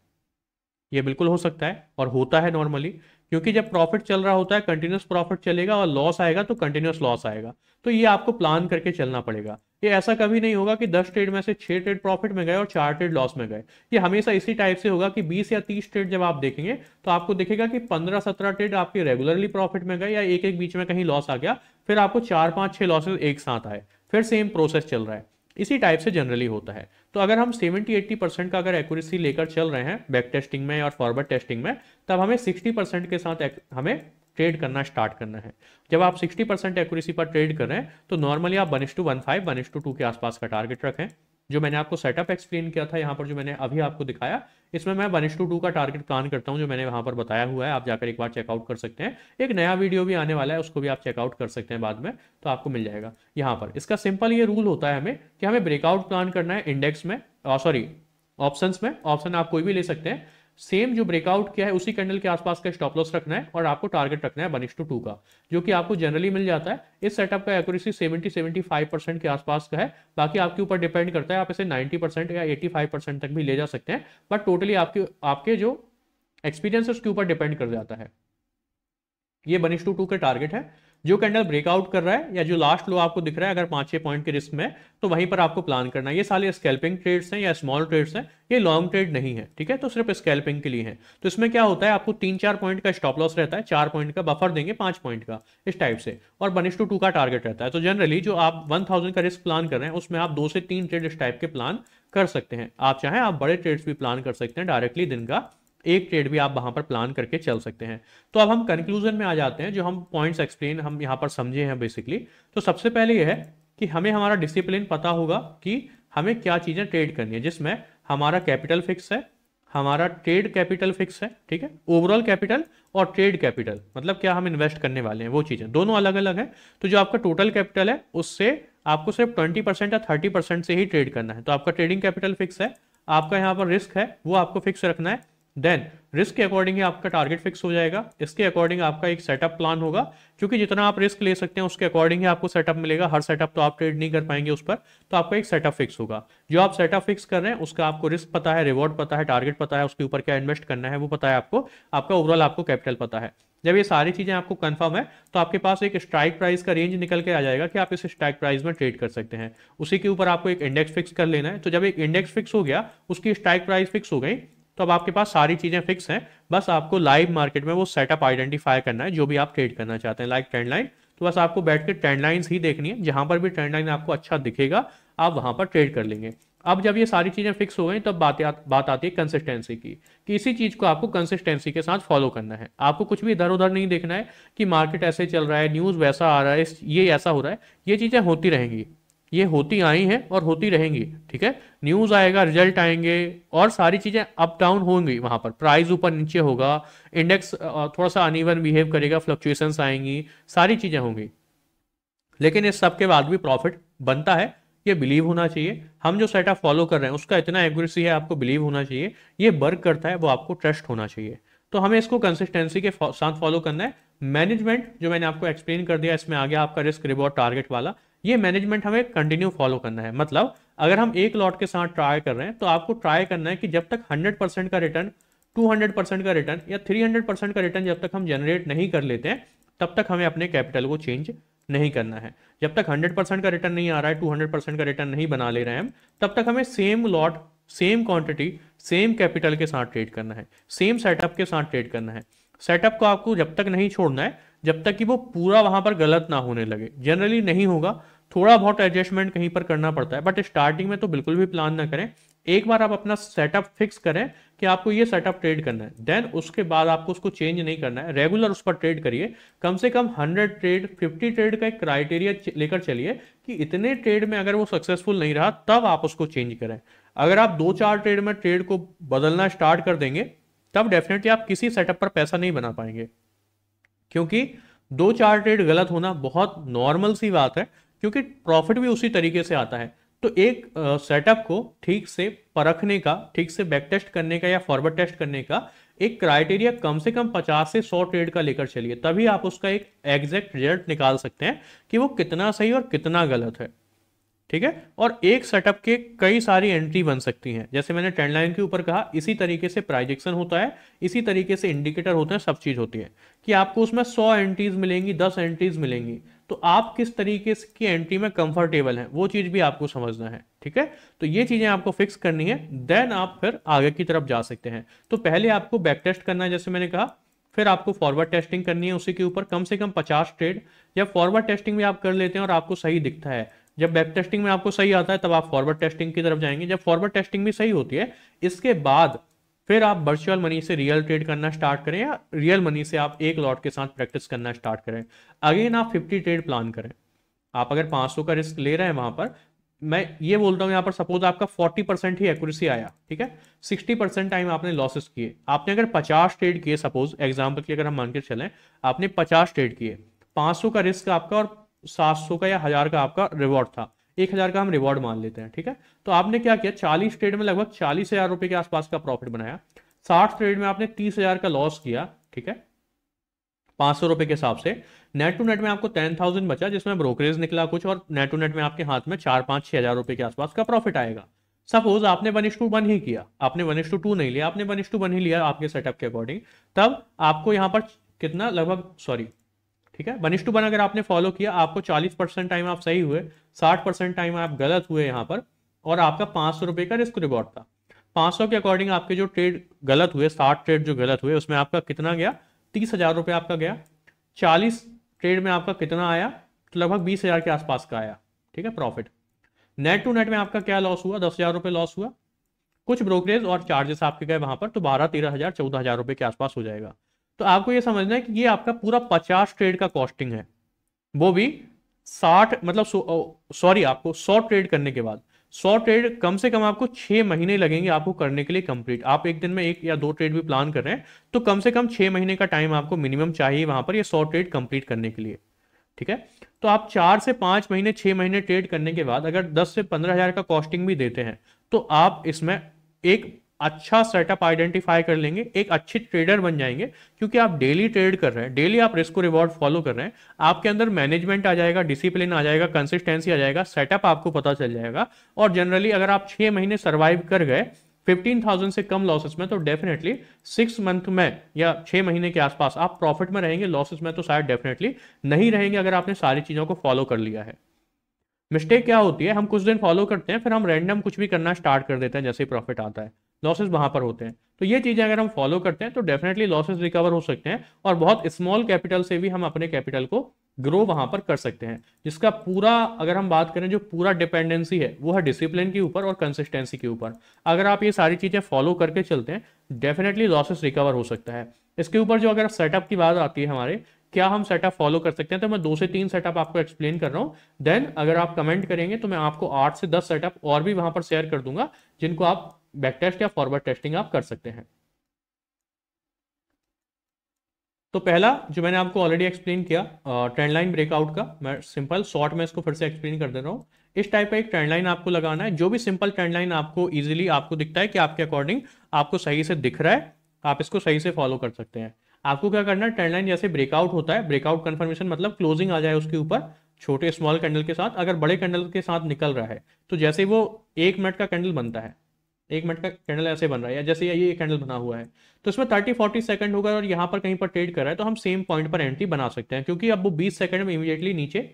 ये बिल्कुल हो सकता है और होता है नॉर्मली क्योंकि जब प्रॉफिट चल रहा होता है कंटिन्यूस प्रॉफिट चलेगा और लॉस आएगा तो कंटिन्यूस लॉस आएगा तो ये आपको प्लान करके चलना पड़ेगा ये ऐसा कभी नहीं होगा कि दस ट्रेड में से छह ट्रेड प्रॉफिट में गए और चार ट्रेड लॉस में गए ये हमेशा इसी टाइप से होगा कि बीस या तीस ट्रेड जब आप देखेंगे तो आपको देखेगा कि पंद्रह सत्रह ट्रेड आपके रेगुलरली प्रॉफिट में गए या एक एक बीच में कहीं लॉस आ गया फिर आपको चार पांच छह लॉसेज एक साथ आए फिर सेम प्रोसेस चल रहा है इसी टाइप से जनरली होता है तो अगर हम 70-80 परसेंट का अगर एक्यूरेसी लेकर चल रहे हैं बैक टेस्टिंग में और फॉरवर्ड टेस्टिंग में तब हमें 60 परसेंट के साथ हमें ट्रेड करना स्टार्ट करना है जब आप 60 परसेंट एक्यूरेसी पर ट्रेड कर रहे हैं तो नॉर्मली आप one is to one five one is to two two आसपास का टारगेट रखें जो मैंने आपको सेटअप एक्सप्लेन किया था यहाँ पर जो मैंने अभी आपको दिखाया इसमें मैं वन टू टू का टारगेट प्लान करता हूँ जो मैंने वहाँ पर बताया हुआ है आप जाकर एक बार चेकआउट कर सकते हैं एक नया वीडियो भी आने वाला है उसको भी आप चेकआउट कर सकते हैं बाद में तो आपको मिल जाएगा यहाँ पर इसका सिंपल ये रूल होता है हमें कि हमें ब्रेकआउट प्लान करना है इंडेक्स में सॉरी ऑप्शन में ऑप्शन आप कोई भी ले सकते हैं सेम जो ब्रेकआउट किया है उसी कैंडल के आसपास का स्टॉप लॉस रखना है और आपको टारगेट रखना है वन टू टू का जो कि आपको जनरली मिल जाता है इस सेटअप का एक्यूरेसी 70 75 परसेंट के आसपास का है बाकी आपके ऊपर डिपेंड करता है आप इसे 90 परसेंट या 85 परसेंट तक भी ले जा सकते हैं बट टोटली आपके आपके जो एक्सपीरियंस है उसके ऊपर डिपेंड कर जाता है ये वन टू टू के टारगेट है जो कैंडल ब्रेकआउट कर रहा है या जो लास्ट लो आपको दिख रहा है अगर पांच छह पॉइंट के रिस्क में तो वहीं पर आपको प्लान करना है ये सारे स्कैल्पिंग ट्रेड्स हैं या स्मॉल ट्रेड्स हैं ये लॉन्ग ट्रेड नहीं है ठीक है तो सिर्फ स्कैल्पिंग के लिए है तो इसमें क्या होता है आपको तीन चार पॉइंट का स्टॉप लॉस रहता है चार पॉइंट का बफर देंगे पांच पॉइंट का इस टाइप से और बनिश टू टू का टारगेट रहता है तो जनरली जो आप वन थाउजेंड का रिस्क प्लान कर रहे हैं उसमें आप दो से तीन ट्रेड इस टाइप के प्लान कर सकते हैं आप चाहें आप बड़े ट्रेड्स भी प्लान कर सकते हैं डायरेक्टली दिन का एक ट्रेड भी आप वहां पर प्लान करके चल सकते हैं तो अब हम कंक्लूजन में आ जाते हैं जो हम पॉइंट्स एक्सप्लेन हम यहाँ पर समझे हैं बेसिकली तो सबसे पहले यह है कि हमें हमारा डिसिप्लिन पता होगा कि हमें क्या चीज़ें ट्रेड करनी है जिसमें हमारा कैपिटल फिक्स है हमारा ट्रेड कैपिटल फिक्स है ठीक है ओवरऑल कैपिटल और ट्रेड कैपिटल मतलब क्या हम इन्वेस्ट करने वाले हैं वो चीज़ें दोनों अलग अलग हैं तो जो आपका टोटल कैपिटल है उससे आपको सिर्फ ट्वेंटी परसेंट या थर्टी परसेंट से ही ट्रेड करना है तो आपका ट्रेडिंग कैपिटल फिक्स है आपका यहाँ पर रिस्क है वो आपको फिक्स रखना है देन रिस्क के अकॉर्डिंग ही आपका टारगेट फिक्स हो जाएगा इसके अकॉर्डिंग आपका एक सेटअप प्लान होगा क्योंकि जितना आप रिस्क ले सकते हैं उसके अकॉर्डिंग ही आपको सेटअप मिलेगा हर सेटअप तो आप ट्रेड नहीं कर पाएंगे उस पर तो आपका एक सेटअप फिक्स होगा जो आप सेटअप फिक्स कर रहे हैं उसका आपको रिस्क पता है रिवॉर्ड पता है टारगेट पता है उसके ऊपर क्या इन्वेस्ट करना है वो पता है आपको आपका ओवरऑल आपको कैपिटल पता है जब ये सारी चीजें आपको कंफर्म है तो आपके पास एक स्ट्राइक प्राइस का रेंज निकल के आ जाएगा कि आप इस स्ट्राइक प्राइस में ट्रेड कर सकते हैं उसी के ऊपर आपको एक इंडेक्स फिक्स कर लेना है तो जब एक इंडेक्स फिक्स हो गया उसकी स्ट्राइक प्राइस फिक्स हो गई तो अब आपके पास सारी चीज़ें फिक्स हैं बस आपको लाइव मार्केट में वो सेटअप आइडेंटिफाई करना है जो भी आप ट्रेड करना चाहते हैं लाइक ट्रेंड लाइन तो बस आपको बैठ कर ट्रेंड लाइन ही देखनी है जहां पर भी ट्रेंड लाइन आपको अच्छा दिखेगा आप वहां पर ट्रेड कर लेंगे अब जब ये सारी चीज़ें फिक्स हो गई तब बात आ, बात आती है कंसिस्टेंसी की कि इसी चीज़ को आपको कंसिस्टेंसी के साथ फॉलो करना है आपको कुछ भी इधर उधर नहीं देखना है कि मार्केट ऐसे चल रहा है न्यूज़ वैसा आ रहा है ये ऐसा हो रहा है ये चीज़ें होती रहेंगी ये होती आई हैं और होती रहेंगी ठीक है न्यूज आएगा रिजल्ट आएंगे और सारी चीजें अप डाउन होंगी वहां पर प्राइस ऊपर नीचे होगा इंडेक्स थोड़ा सा अनइवन बिहेव करेगा फ्लक्चुएशंस आएंगी सारी चीजें होंगी लेकिन इस सब के बाद भी प्रॉफिट बनता है ये बिलीव होना चाहिए हम जो सेटअप फॉलो कर रहे हैं उसका इतना एक्यूरेसी है आपको बिलीव होना चाहिए ये वर्क करता है वो आपको ट्रस्ट होना चाहिए तो हमें इसको कंसिस्टेंसी के साथ फॉलो करना है मैनेजमेंट जो मैंने आपको एक्सप्लेन कर दिया इसमें आ गया आपका रिस्क रिवॉर्ड टारगेट वाला ये मैनेजमेंट हमें कंटिन्यू फॉलो करना है मतलब अगर हम एक लॉट के साथ ट्राई कर रहे हैं तो आपको ट्राई करना है कि जब तक 100 परसेंट का रिटर्न 200 परसेंट का रिटर्न या 300 परसेंट का रिटर्न जब तक हम जनरेट नहीं कर लेते हैं तब तक हमें अपने कैपिटल को चेंज नहीं करना है जब तक 100 परसेंट का रिटर्न नहीं आ रहा है 200 परसेंट का रिटर्न नहीं बना ले रहे हैं हम तब तक हमें same lot same quantity same capital के साथ ट्रेड करना है सेम सेटअप के साथ ट्रेड करना है सेटअप को आपको जब तक नहीं छोड़ना है जब तक कि वो पूरा वहां पर गलत ना होने लगे जनरली नहीं होगा थोड़ा बहुत एडजस्टमेंट कहीं पर करना पड़ता है बट स्टार्टिंग में तो बिल्कुल भी प्लान ना करें एक बार आप अपना सेटअप फिक्स करें कि आपको ये सेटअप ट्रेड करना है देन उसके बाद आपको उसको चेंज नहीं करना है रेगुलर उस पर ट्रेड करिए कम से कम 100 ट्रेड 50 ट्रेड का एक क्राइटेरिया लेकर चलिए कि इतने ट्रेड में अगर वो सक्सेसफुल नहीं रहा तब आप उसको चेंज करें अगर आप दो चार ट्रेड में ट्रेड को बदलना स्टार्ट कर देंगे तब डेफिनेटली आप किसी सेटअप पर पैसा नहीं बना पाएंगे क्योंकि दो चार ट्रेड गलत होना बहुत नॉर्मल सी बात है क्योंकि प्रॉफिट भी उसी तरीके से आता है तो एक सेटअप को ठीक से परखने का ठीक से बैक टेस्ट करने का या फॉरवर्ड टेस्ट करने का एक क्राइटेरिया कम से कम 50 से 100 ट्रेड का लेकर चलिए तभी आप उसका एक एग्जैक्ट रिजल्ट निकाल सकते हैं कि वो कितना सही और कितना गलत है ठीक है और एक सेटअप के कई सारी एंट्री बन सकती हैं जैसे मैंने ट्रेंड लाइन के ऊपर कहा इसी तरीके से प्राइजेक्शन होता है इसी तरीके से इंडिकेटर होते हैं सब चीज़ होती है कि आपको उसमें सौ एंट्रीज मिलेंगी दस एंट्रीज मिलेंगी तो आप किस तरीके की एंट्री में कंफर्टेबल हैं वो चीज़ भी आपको समझना है ठीक है तो ये चीज़ें आपको फिक्स करनी है देन आप फिर आगे की तरफ जा सकते हैं तो पहले आपको बैक टेस्ट करना है जैसे मैंने कहा फिर आपको फॉरवर्ड टेस्टिंग करनी है उसी के ऊपर कम से कम पचास ट्रेड या फॉरवर्ड टेस्टिंग भी आप कर लेते हैं और आपको सही दिखता है जब बैक टेस्टिंग में आपको सही आता है तब आप फॉरवर्ड टेस्टिंग की तरफ जाएंगे जब फॉरवर्ड टेस्टिंग भी सही होती है इसके बाद फिर आप वर्चुअल मनी से रियल ट्रेड करना स्टार्ट करें या रियल मनी से आप एक लॉट के साथ प्रैक्टिस करना स्टार्ट करें अगेन आप फिफ्टी ट्रेड प्लान करें आप अगर 500 का रिस्क ले रहे हैं वहां पर मैं ये बोलता हूँ यहाँ पर सपोज आपका 40 परसेंट ही एक्यूरेसी आया ठीक है 60 परसेंट टाइम आपने लॉसेस किए आपने अगर 50 ट्रेड किए सपोज एग्जाम्पल की अगर हम मान के चलें आपने 50 ट्रेड किए 500 का रिस्क आपका और 700 का या हजार का आपका रिवॉर्ड था एक हज़ार का हम रिवॉर्ड मान लेते हैं ठीक है तो आपने क्या किया चालीस ट्रेड में लगभग चालीस हज़ार रुपए के आसपास का प्रॉफिट बनाया साठ ट्रेड में आपने तीस हज़ार का लॉस किया ठीक है पांच सौ रुपए के हिसाब से नेट टू नेट में आपको टेन थाउजेंड बचा जिसमें ब्रोकरेज निकला कुछ और नेट टू नेट में आपके हाथ में चार पांच छह हज़ार रुपए के आसपास का प्रॉफिट आएगा सपोज आपने वन टू वन ही किया आपने वन टू टू नहीं लिया आपने वन टू वन ही लिया आपके सेटअप के अकॉर्डिंग तब आपको यहाँ पर कितना लगभग सॉरी ठीक है वन टू वन अगर आपने फॉलो किया आपको चालीस परसेंट टाइम आप सही हुए साठ परसेंट टाइम आप गलत हुए यहाँ पर और आपका पांच सौ रुपए का रिस्क रिवॉर्ड था पांच सौ के अकॉर्डिंग आपके जो ट्रेड गलत हुए साठ ट्रेड जो गलत हुए उसमें आपका कितना गया तीस हज़ार रुपये आपका गया चालीस ट्रेड में आपका कितना आया तो लगभग बीस हज़ार के आसपास का आया ठीक है प्रॉफिट नेट टू नेट में आपका क्या लॉस हुआ दस हज़ार लॉस हुआ कुछ ब्रोकरेज और चार्जेस आपके गए वहां पर तो बारह तेरह हज़ार चौदह हज़ार रुपए के आसपास हो जाएगा तो आपको ये समझना है कि ये आपका पूरा पचास ट्रेड का कॉस्टिंग है वो भी साठ मतलब सॉरी आपको सौ ट्रेड करने के बाद सौ ट्रेड कम से कम आपको छह महीने लगेंगे आपको करने के लिए कंप्लीट आप एक दिन में एक या दो ट्रेड भी प्लान कर रहे हैं तो कम से कम छह महीने का टाइम आपको मिनिमम चाहिए वहां पर ये सौ ट्रेड कंप्लीट करने के लिए ठीक है तो आप चार से पांच महीने छह महीने ट्रेड करने के बाद अगर दस से पंद्रह हज़ार का कॉस्टिंग भी देते हैं तो आप इसमें एक अच्छा सेटअप आइडेंटिफाई कर लेंगे एक अच्छे ट्रेडर बन जाएंगे क्योंकि आप डेली ट्रेड कर रहे हैं डेली आप रिस्क रिवॉर्ड फॉलो कर रहे हैं आपके अंदर मैनेजमेंट आ जाएगा डिसिप्लिन आ जाएगा कंसिस्टेंसी आ जाएगा सेटअप आपको पता चल जाएगा और जनरली अगर आप छह महीने सर्वाइव कर गए 15,000 से कम लॉसेस में तो डेफिनेटली सिक्स मंथ में या छह महीने के आसपास आप प्रॉफिट में रहेंगे लॉसेस में तो शायद डेफिनेटली नहीं रहेंगे अगर आपने सारी चीज़ों को फॉलो कर लिया है मिस्टेक क्या होती है हम कुछ दिन फॉलो करते हैं फिर हम रैंडम कुछ भी करना स्टार्ट कर देते हैं जैसे प्रॉफिट आता है लॉसेज वहां पर होते हैं तो ये चीजें अगर हम फॉलो करते हैं तो डेफिनेटली लॉसेज रिकवर हो सकते हैं और बहुत स्मॉल कैपिटल से भी हम अपने कैपिटल को ग्रो वहां पर कर सकते हैं जिसका पूरा अगर हम बात करें जो पूरा डिपेंडेंसी है वो है डिसिप्लिन के ऊपर और कंसिस्टेंसी के ऊपर अगर आप ये सारी चीज़ें फॉलो करके चलते हैं डेफिनेटली लॉसेस रिकवर हो सकता है इसके ऊपर जो अगर सेटअप की बात आती है हमारे क्या हम सेटअप फॉलो कर सकते हैं तो मैं दो से तीन सेटअप आपको एक्सप्लेन कर रहा हूँ देन अगर आप कमेंट करेंगे तो मैं आपको आठ से दस सेटअप और भी वहां पर शेयर कर दूंगा जिनको आप बैक टेस्ट या फॉरवर्ड टेस्टिंग आप कर सकते हैं तो पहला जो मैंने आपको ऑलरेडी एक्सप्लेन किया ट्रेंड लाइन ब्रेकआउट का मैं सिंपल शॉर्ट में इसको फिर से एक्सप्लेन कर दे रहा हूं इस टाइप का एक ट्रेंड लाइन आपको लगाना है जो भी सिंपल ट्रेंड लाइन आपको इजीली आपको दिखता है कि आपके अकॉर्डिंग आपको सही से दिख रहा है आप इसको सही से फॉलो कर सकते हैं आपको क्या करना है ट्रेंड लाइन जैसे ब्रेकआउट होता है ब्रेकआउट कन्फर्मेशन मतलब क्लोजिंग आ जाए उसके ऊपर छोटे स्मॉल कैंडल के साथ अगर बड़े कैंडल के साथ निकल रहा है तो जैसे वो एक मिनट का कैंडल बनता है एक मिनट का कैंडल ऐसे बन रहा है या जैसे ये कैंडल बना हुआ है तो इसमें थर्टी फोर्टी सेकंड होगा और यहाँ पर कहीं पर ट्रेड कर रहा है तो हम सेम पॉइंट पर एंट्री बना सकते हैं क्योंकि अब वो बीस सेकंड में इमीडिएटली नीचे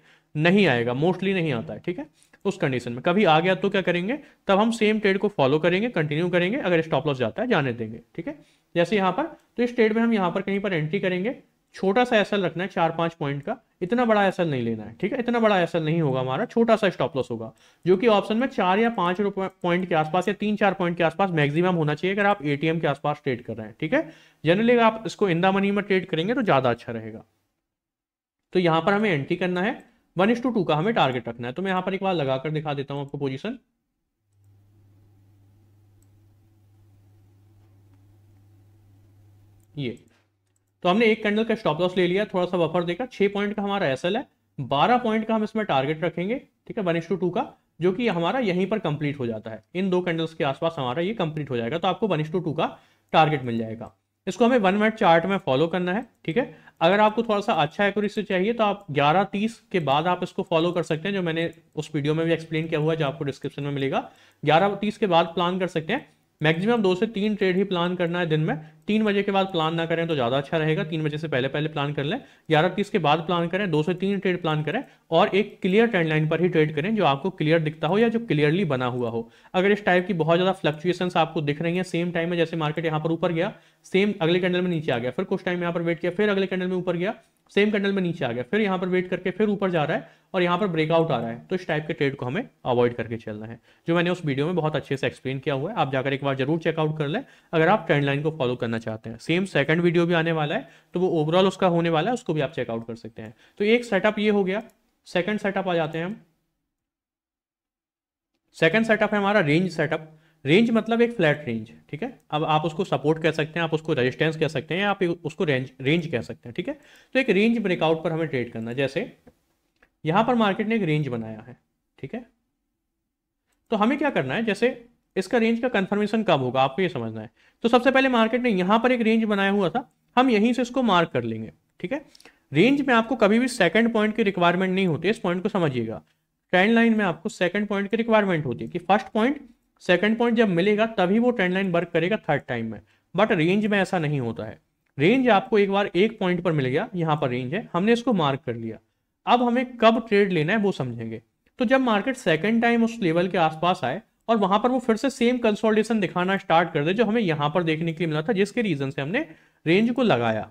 नहीं आएगा मोस्टली नहीं आता है ठीक है उस कंडीशन में कभी आ गया तो क्या करेंगे तब हम सेम ट्रेड को फॉलो करेंगे कंटिन्यू करेंगे अगर स्टॉप लॉस जाता है जाने देंगे ठीक है जैसे यहाँ पर तो इस ट्रेड में हम यहाँ पर कहीं पर एंट्री करेंगे छोटा सा एसएल रखना है चार पांच पॉइंट का इतना बड़ा एसएल नहीं लेना है ठीक है इतना बड़ा एसएल नहीं होगा हमारा छोटा सा स्टॉप लॉस होगा जो कि ऑप्शन में चार या पांच पॉइंट के आसपास या तीन चार पॉइंट के आसपास मैक्सिमम होना चाहिए अगर आप एटीएम के आसपास ट्रेड कर रहे हैं ठीक है जनरली अगर आप इसको इंदा मनी में ट्रेड करेंगे तो ज्यादा अच्छा रहेगा तो यहां पर हमें एंट्री करना है वन इस टू टू का हमें टारगेट रखना है तो मैं यहां पर एक बार लगाकर दिखा देता हूं आपको पोजिशन ये तो हमने एक कैंडल का स्टॉप लॉस ले लिया थोड़ा सा बफर देखा छह पॉइंट का हमारा एस है बारह पॉइंट का हम इसमें टारगेट रखेंगे ठीक है वन टू का जो कि हमारा यहीं पर कंप्लीट हो जाता है इन दो कैंडल्स के आसपास हमारा ये कंप्लीट हो जाएगा तो आपको वन टू का टारगेट मिल जाएगा इसको हमें वन मिनट चार्ट में फॉलो करना है ठीक है अगर आपको थोड़ा सा अच्छा एक्यूरेसी चाहिए तो आप 11:30 के बाद आप इसको फॉलो कर सकते हैं जो मैंने उस वीडियो में भी एक्सप्लेन किया हुआ है जो आपको डिस्क्रिप्शन में मिलेगा 11:30 के बाद प्लान कर सकते हैं मैक्सिमम दो से तीन ट्रेड ही प्लान करना है दिन में तीन बजे के बाद प्लान ना करें तो ज़्यादा अच्छा रहेगा तीन बजे से पहले पहले प्लान कर लें ग्यारह तीस के बाद प्लान करें दो से तीन ट्रेड प्लान करें और एक क्लियर ट्रेंड लाइन पर ही ट्रेड करें जो आपको क्लियर दिखता हो या जो क्लियरली बना हुआ हो अगर इस टाइप की बहुत ज़्यादा फ्लक्चुएशन आपको दिख रही है सेम टाइम में जैसे मार्केट यहाँ पर ऊपर गया सेम अगले कैंडल में नीचे आ गया फिर कुछ टाइम यहाँ पर वेट किया फिर अगले कैंडल में ऊपर गया सेम कैंडल में नीचे आ गया फिर यहाँ पर वेट करके फिर ऊपर जा रहा है और यहाँ पर ब्रेकआउट आ रहा है तो इस टाइप के ट्रेड को हमें अवॉइड करके चलना है जो मैंने उस वीडियो में बहुत अच्छे से एक्सप्लेन किया हुआ है आप जाकर एक बार जरूर चेकआउट कर लें अगर आप ट्रेंड लाइन को फॉलो करना चाहते हैं सेम सेकंड वीडियो भी आने वाला है तो वो ओवरऑल उसका होने वाला है उसको भी आप चेकआउट कर सकते हैं तो एक सेटअप ये हो गया सेकेंड सेटअप आ जाते हैं हम सेकेंड सेटअप है हमारा रेंज सेटअप रेंज मतलब एक फ्लैट रेंज ठीक है अब आप उसको सपोर्ट कह सकते हैं आप उसको रेजिस्टेंस कह सकते हैं आप उसको रेंज रेंज कह सकते हैं ठीक है तो एक रेंज ब्रेकआउट पर हमें ट्रेड करना जैसे यहां पर मार्केट ने एक रेंज बनाया है ठीक है तो हमें क्या करना है जैसे इसका रेंज का कंफर्मेशन कब होगा आपको ये समझना है तो सबसे पहले मार्केट ने यहां पर एक रेंज बनाया हुआ था हम यहीं से इसको मार्क कर लेंगे ठीक है रेंज में आपको कभी भी सेकंड पॉइंट की रिक्वायरमेंट नहीं होती इस पॉइंट को समझिएगा ट्रेंड लाइन में आपको सेकंड पॉइंट की रिक्वायरमेंट होती है कि फर्स्ट पॉइंट सेकंड पॉइंट जब मिलेगा तभी वो ट्रेंड लाइन वर्क करेगा थर्ड टाइम में बट रेंज में ऐसा नहीं होता है रेंज आपको एक बार एक पॉइंट पर मिलेगा यहाँ पर रेंज है हमने इसको मार्क कर लिया अब हमें कब ट्रेड लेना है वो समझेंगे तो जब मार्केट सेकंड टाइम उस लेवल के आसपास आए और वहां पर वो फिर से सेम कंसोल्टेशन दिखाना स्टार्ट कर दे जो हमें यहां पर देखने के लिए मिला था जिसके रीजन से हमने रेंज को लगाया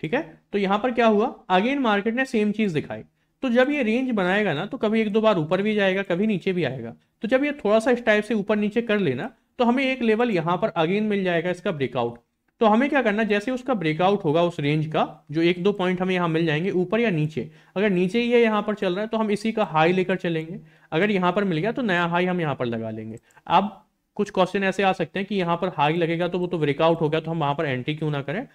ठीक है तो यहां पर क्या हुआ अगेन मार्केट ने सेम चीज दिखाई तो जब ये रेंज बनाएगा ना तो कभी एक दो बार ऊपर भी जाएगा कभी नीचे भी आएगा तो जब ये थोड़ा सा इस टाइप से ऊपर नीचे कर लेना तो हमें एक लेवल यहाँ पर अगेन मिल जाएगा इसका ब्रेकआउट तो हमें क्या करना जैसे उसका ब्रेकआउट होगा उस रेंज का जो एक दो पॉइंट हमें यहाँ मिल जाएंगे ऊपर या नीचे अगर नीचे ही है यहाँ पर चल रहा है तो हम इसी का हाई लेकर चलेंगे अगर यहाँ पर मिल गया तो नया हाई हम यहाँ पर लगा लेंगे अब कुछ क्वेश्चन ऐसे आ सकते हैं कि यहाँ पर हाई लगेगा तो वो तो ब्रेकआउट हो गया तो हम वहाँ पर एंट्री क्यों ना करें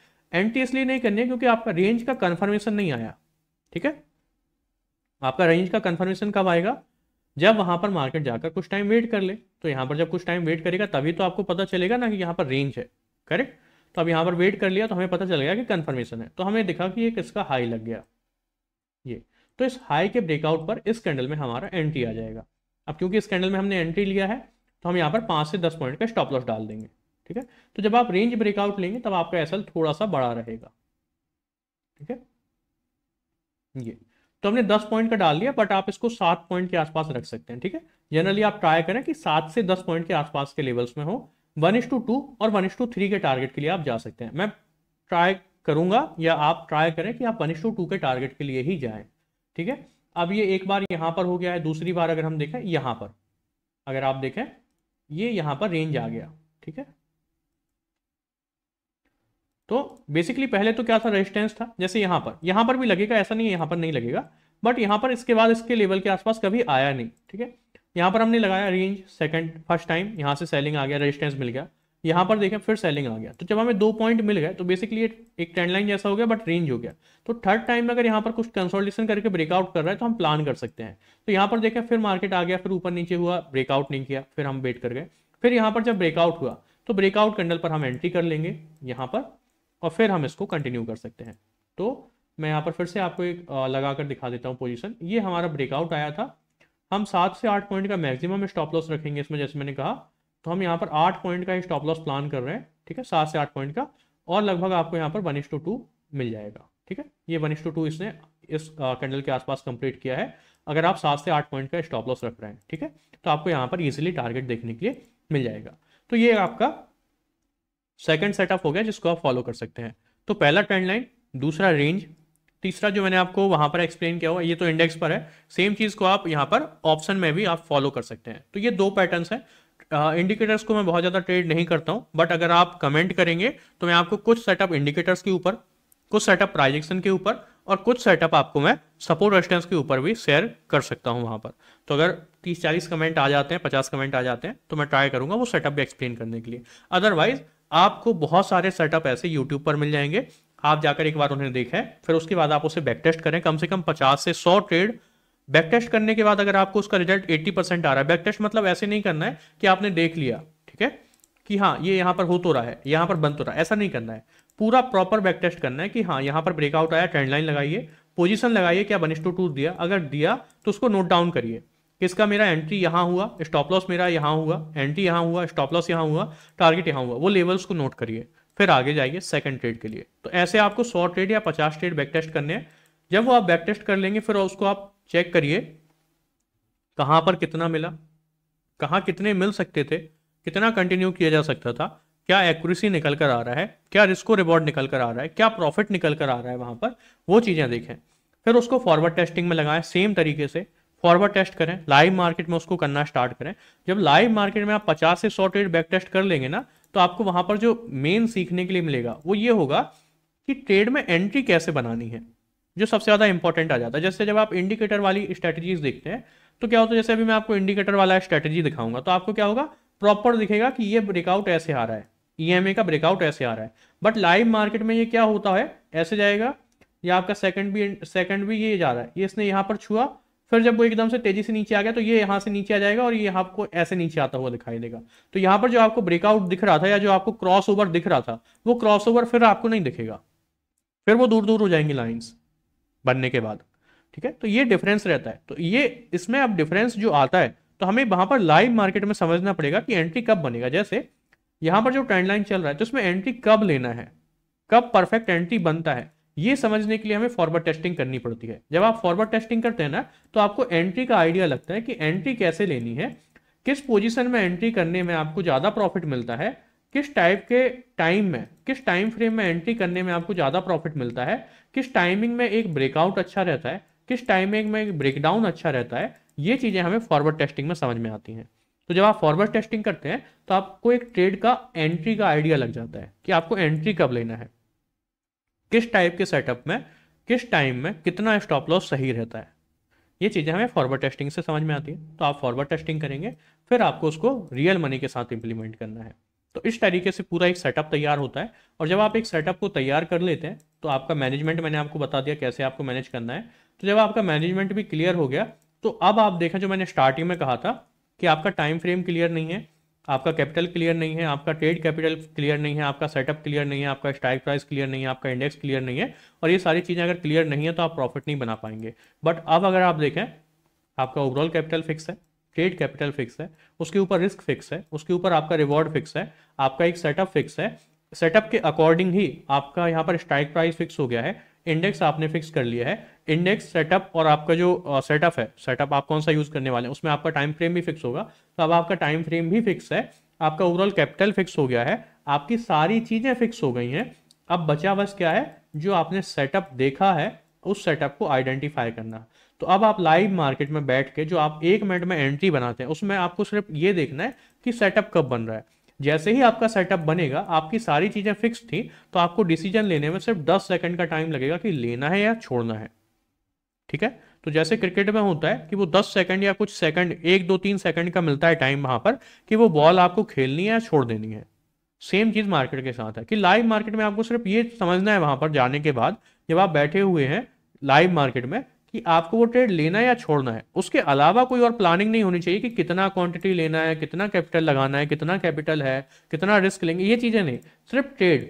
एंट्री इसलिए नहीं करनी क्योंकि आपका रेंज का कन्फर्मेशन नहीं आया ठीक है आपका रेंज का कन्फर्मेशन कब आएगा जब वहां पर मार्केट जाकर कुछ टाइम वेट कर ले तो यहां पर जब कुछ टाइम वेट करेगा तभी तो आपको पता चलेगा ना कि यहाँ पर रेंज है करेक्ट तो अब यहाँ पर वेट कर लिया तो हमें पता चल गया कि कन्फर्मेशन है तो हमें दिखा कि ये किसका हाई लग गया ये तो इस हाई के ब्रेकआउट पर इस कैंडल में हमारा एंट्री आ जाएगा अब क्योंकि इस कैंडल में हमने एंट्री लिया है तो हम यहाँ पर पाँच से दस पॉइंट का स्टॉप लॉस डाल देंगे ठीक है तो जब आप रेंज ब्रेकआउट लेंगे तब आपका एसल थोड़ा सा बड़ा रहेगा ठीक है ये तो हमने दस पॉइंट का डाल लिया बट आप इसको सात पॉइंट के आसपास रख सकते हैं ठीक है जनरली आप ट्राई करें कि सात से दस पॉइंट के आसपास के लेवल्स में हो वन इश टू टू और वन इश टू थ्री के टारगेट के लिए आप जा सकते हैं मैं ट्राई करूंगा या आप ट्राई करें कि आप वन इश टू टू के टारगेट के लिए ही जाए ठीक है अब ये एक बार यहाँ पर हो गया है दूसरी बार अगर हम देखें यहां पर अगर आप देखें ये यहाँ पर रेंज आ गया ठीक है तो बेसिकली पहले तो क्या था रेजिस्टेंस था जैसे यहाँ पर यहां पर भी लगेगा ऐसा नहीं है यहाँ पर नहीं लगेगा बट यहां पर इसके बाद इसके लेवल के आसपास कभी आया नहीं ठीक है यहां पर हमने लगाया रेंज सेकंड फर्स्ट टाइम यहाँ से सेलिंग आ गया रेजिस्टेंस मिल गया यहां पर देखें फिर सेलिंग आ गया तो जब हमें दो पॉइंट मिल गए तो बेसिकली एक ट्रेंड लाइन जैसा हो गया बट रेंज हो गया तो थर्ड टाइम में अगर यहाँ पर कुछ कंसोल्टेशन करके ब्रेकआउट कर रहा है तो हम प्लान कर सकते हैं तो यहाँ पर देखें फिर मार्केट आ गया फिर ऊपर नीचे हुआ ब्रेकआउट नहीं किया फिर हम वेट कर गए फिर यहाँ पर जब ब्रेकआउट हुआ तो ब्रेकआउट कैंडल पर हम एंट्री कर लेंगे यहाँ पर और फिर हम इसको कंटिन्यू कर सकते हैं तो मैं यहाँ पर फिर से आपको एक लगा कर दिखा देता हूँ पोजीशन ये हमारा ब्रेकआउट आया था हम सात से आठ पॉइंट का मैक्सिमम स्टॉप लॉस रखेंगे इसमें जैसे मैंने कहा तो हम यहाँ पर आठ पॉइंट का स्टॉप लॉस प्लान कर रहे हैं ठीक है सात से आठ पॉइंट का और लगभग आपको यहाँ पर वन इस टू टू मिल जाएगा ठीक है ये वन इस टू टू इसने इस कैंडल के आसपास कंप्लीट किया है अगर आप सात से आठ पॉइंट का स्टॉप लॉस रख रहे हैं ठीक है तो आपको यहाँ पर ईजिली टारगेट देखने के लिए मिल जाएगा तो ये आपका सेकंड सेटअप हो गया जिसको आप फॉलो कर सकते हैं तो पहला ट्रेंड लाइन दूसरा रेंज तीसरा जो मैंने आपको वहां पर एक्सप्लेन किया हुआ ये तो इंडेक्स पर है सेम चीज को आप यहाँ पर ऑप्शन में भी आप फॉलो कर सकते हैं तो ये दो पैटर्न है इंडिकेटर्स uh, को मैं बहुत ज़्यादा ट्रेड नहीं करता हूं बट अगर आप कमेंट करेंगे तो मैं आपको कुछ सेटअप इंडिकेटर्स के ऊपर कुछ सेटअप प्राइजेक्शन के ऊपर और कुछ सेटअप आपको मैं सपोर्ट रेस्टेंस के ऊपर भी शेयर कर सकता हूँ वहाँ पर तो अगर 30-40 कमेंट आ जाते हैं 50 कमेंट आ जाते हैं तो मैं ट्राई करूंगा वो सेटअप भी एक्सप्लेन करने के लिए अदरवाइज आपको बहुत सारे सेटअप ऐसे यूट्यूब पर मिल जाएंगे आप जाकर एक बार उन्हें देखें फिर उसके बाद आप उसे बैक टेस्ट करें कम से कम पचास से सौ ट्रेड बैक टेस्ट करने के बाद अगर आपको उसका रिजल्ट एट्टी परसेंट आ रहा है बैक टेस्ट मतलब ऐसे नहीं करना है कि आपने देख लिया ठीक है कि हाँ ये यहाँ पर हो तो रहा है यहाँ पर बंद तो रहा है ऐसा नहीं करना है पूरा प्रॉपर बैक टेस्ट करना है कि हाँ यहाँ पर ब्रेकआउट आया ट्रेंड लाइन लगाइए पोजीशन लगाइए क्या वन टू टू दिया अगर दिया तो उसको नोट डाउन करिए किसका मेरा एंट्री यहाँ हुआ स्टॉप लॉस मेरा यहाँ हुआ एंट्री यहाँ हुआ स्टॉप लॉस यहाँ हुआ टारगेट यहाँ हुआ वो लेवल्स को नोट करिए फिर आगे जाइए सेकंड ट्रेड के लिए तो ऐसे आपको सौ ट्रेड या पचास ट्रेड बैक टेस्ट करने हैं जब वो आप बैक टेस्ट कर लेंगे फिर उसको आप चेक करिए कहाँ पर कितना मिला कहाँ कितने मिल सकते थे कितना कंटिन्यू किया जा सकता था क्या एक्यूरेसी निकल कर आ रहा है क्या रिस्को रिवॉर्ड निकल कर आ रहा है क्या प्रॉफिट निकल कर आ रहा है वहां पर वो चीज़ें देखें फिर उसको फॉरवर्ड टेस्टिंग में लगाएं सेम तरीके से फॉरवर्ड टेस्ट करें लाइव मार्केट में उसको करना स्टार्ट करें जब लाइव मार्केट में आप 50 से 100 ट्रेड बैक टेस्ट कर लेंगे ना तो आपको वहां पर जो मेन सीखने के लिए मिलेगा वो ये होगा कि ट्रेड में एंट्री कैसे बनानी है जो सबसे ज़्यादा इंपॉर्टेंट आ जाता है जैसे जब आप इंडिकेटर वाली स्ट्रेटेजी देखते हैं तो क्या होता है जैसे अभी मैं आपको इंडिकेटर वाला स्ट्रैटेजी दिखाऊंगा तो आपको क्या होगा प्रॉपर दिखेगा कि ये ब्रेकआउट ऐसे आ रहा है ई e का ब्रेकआउट ऐसे आ रहा है बट लाइव मार्केट में ये क्या होता है ऐसे जाएगा या आपका सेकंड भी सेकंड भी ये जा रहा है ये इसने यहाँ पर छुआ फिर जब वो एकदम से तेजी से नीचे आ गया तो ये यहाँ से नीचे आ जाएगा और ये आपको ऐसे नीचे आता हुआ दिखाई देगा तो यहाँ पर जो आपको ब्रेकआउट दिख रहा था या जो आपको क्रॉस ओवर दिख रहा था वो क्रॉस ओवर फिर आपको नहीं दिखेगा फिर वो दूर दूर हो जाएंगी लाइन्स बनने के बाद ठीक है तो ये डिफरेंस रहता है तो ये इसमें अब डिफरेंस जो आता है तो हमें वहां पर लाइव मार्केट में समझना पड़ेगा कि एंट्री कब बनेगा जैसे यहाँ पर जो ट्रेंड लाइन चल रहा है तो इसमें एंट्री कब लेना है कब परफेक्ट एंट्री बनता है ये समझने के लिए हमें फॉरवर्ड टेस्टिंग करनी पड़ती है जब आप फॉरवर्ड टेस्टिंग करते हैं ना तो आपको एंट्री का आइडिया लगता है कि एंट्री कैसे लेनी है किस पोजीशन में एंट्री करने में आपको ज़्यादा प्रॉफिट मिलता है किस टाइप के टाइम में किस टाइम फ्रेम में एंट्री करने में आपको ज़्यादा प्रॉफिट मिलता है किस टाइमिंग में एक ब्रेकआउट अच्छा रहता है किस टाइमिंग में एक ब्रेकडाउन अच्छा रहता है ये चीज़ें हमें फॉरवर्ड टेस्टिंग में समझ में आती हैं तो जब आप फॉरवर्ड टेस्टिंग करते हैं तो आपको एक ट्रेड का एंट्री का आइडिया लग जाता है कि आपको एंट्री कब लेना है किस टाइप के सेटअप में किस टाइम में कितना स्टॉप लॉस सही रहता है ये चीज़ें हमें फॉरवर्ड टेस्टिंग से समझ में आती है तो आप फॉरवर्ड टेस्टिंग करेंगे फिर आपको उसको रियल मनी के साथ इम्प्लीमेंट करना है तो इस तरीके से पूरा एक सेटअप तैयार होता है और जब आप एक सेटअप को तैयार कर लेते हैं तो आपका मैनेजमेंट मैंने आपको बता दिया कैसे आपको मैनेज करना है तो जब आपका मैनेजमेंट भी क्लियर हो गया तो अब आप देखें जो मैंने स्टार्टिंग में कहा था कि आपका टाइम फ्रेम क्लियर नहीं है आपका कैपिटल क्लियर नहीं है आपका ट्रेड कैपिटल क्लियर नहीं है आपका सेटअप क्लियर नहीं है आपका स्टाइक प्राइस क्लियर नहीं है आपका इंडेक्स क्लियर नहीं है और ये सारी चीज़ें अगर क्लियर नहीं है तो आप प्रॉफिट नहीं बना पाएंगे बट अब अगर आप देखें आपका ओवरऑल कैपिटल फिक्स है ट्रेड कैपिटल फिक्स है उसके ऊपर रिस्क फिक्स है उसके ऊपर आपका रिवॉर्ड फिक्स है आपका एक सेटअप फिक्स है सेटअप के अकॉर्डिंग ही आपका यहाँ पर स्ट्राइक प्राइस फिक्स हो गया है इंडेक्स आपने फिक्स कर लिया है इंडेक्स सेटअप और आपका जो सेटअप है सेटअप आप कौन सा यूज करने वाले हैं उसमें आपका टाइम फ्रेम भी फिक्स होगा तो अब आपका टाइम फ्रेम भी फिक्स है आपका ओवरऑल कैपिटल फिक्स हो गया है आपकी सारी चीजें फिक्स हो गई हैं अब बचा बस क्या है जो आपने सेटअप देखा है उस सेटअप को आइडेंटिफाई करना तो अब आप लाइव मार्केट में बैठ के जो आप एक मिनट में एंट्री बनाते हैं उसमें आपको सिर्फ ये देखना है कि सेटअप कब बन रहा है जैसे ही आपका सेटअप बनेगा आपकी सारी चीज़ें फिक्स थी तो आपको डिसीजन लेने में सिर्फ दस सेकंड का टाइम लगेगा कि लेना है या छोड़ना है ठीक है तो जैसे क्रिकेट में होता है कि वो दस सेकंड या कुछ सेकंड एक दो तीन सेकंड का मिलता है टाइम वहां पर कि वो बॉल आपको खेलनी है या छोड़ देनी है सेम चीज मार्केट के साथ है कि लाइव मार्केट में आपको सिर्फ ये समझना है वहां पर जाने के बाद जब आप बैठे हुए हैं लाइव मार्केट में कि आपको वो ट्रेड लेना या छोड़ना है उसके अलावा कोई और प्लानिंग नहीं होनी चाहिए कि कितना क्वांटिटी लेना है कितना कैपिटल लगाना है कितना कैपिटल है कितना रिस्क लेंगे ये चीज़ें नहीं सिर्फ ट्रेड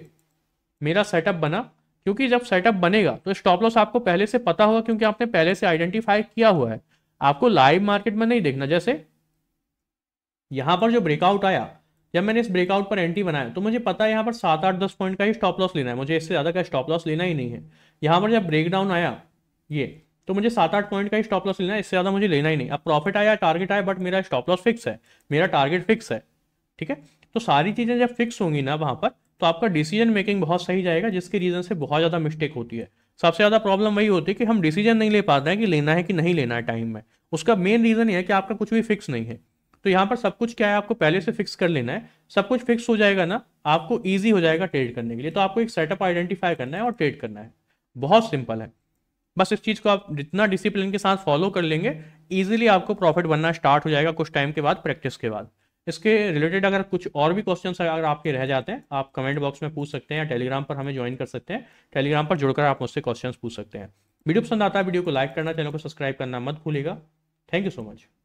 मेरा सेटअप बना क्योंकि जब सेटअप बनेगा तो स्टॉप लॉस आपको पहले से पता होगा क्योंकि आपने पहले से आइडेंटिफाई किया हुआ है आपको लाइव मार्केट में नहीं देखना जैसे यहाँ पर जो ब्रेकआउट आया जब मैंने इस ब्रेकआउट पर एंट्री बनाया तो मुझे पता है यहाँ पर सात आठ दस पॉइंट का ही स्टॉप लॉस लेना है मुझे इससे ज़्यादा का स्टॉप लॉस लेना ही नहीं है यहाँ पर जब ब्रेकडाउन आया ये तो मुझे सात आठ पॉइंट का ही स्टॉप लॉस लेना है इससे ज़्यादा मुझे लेना ही नहीं अब प्रॉफिट आया टारगेट आया बट मेरा स्टॉप लॉस फिक्स है मेरा टारगेट फिक्स है ठीक है तो सारी चीज़ें जब फिक्स होंगी ना वहाँ पर तो आपका डिसीजन मेकिंग बहुत सही जाएगा जिसके रीज़न से बहुत ज़्यादा मिस्टेक होती है सबसे ज़्यादा प्रॉब्लम वही होती है कि हम डिसीजन नहीं ले पाते हैं कि लेना है कि नहीं लेना है टाइम में उसका मेन रीज़न ये है कि आपका कुछ भी फिक्स नहीं है तो यहाँ पर सब कुछ क्या है आपको पहले से फिक्स कर लेना है सब कुछ फिक्स हो जाएगा ना आपको ईजी हो जाएगा ट्रेड करने के लिए तो आपको एक सेटअप आइडेंटिफाई करना है और ट्रेड करना है बहुत सिंपल है बस इस चीज़ को आप जितना डिसिप्लिन के साथ फॉलो कर लेंगे इजिली आपको प्रॉफिट बनना स्टार्ट हो जाएगा कुछ टाइम के बाद प्रैक्टिस के बाद इसके रिलेटेड अगर कुछ और भी क्वेश्चन अगर आपके रह जाते हैं आप कमेंट बॉक्स में पूछ सकते हैं या टेलीग्राम पर हमें ज्वाइन कर सकते हैं टेलीग्राम पर जुड़कर आप मुझसे क्वेश्चन पूछ सकते हैं वीडियो पसंद आता है वीडियो को लाइक करना चैनल को सब्सक्राइब करना मत भूलेगा थैंक यू सो मच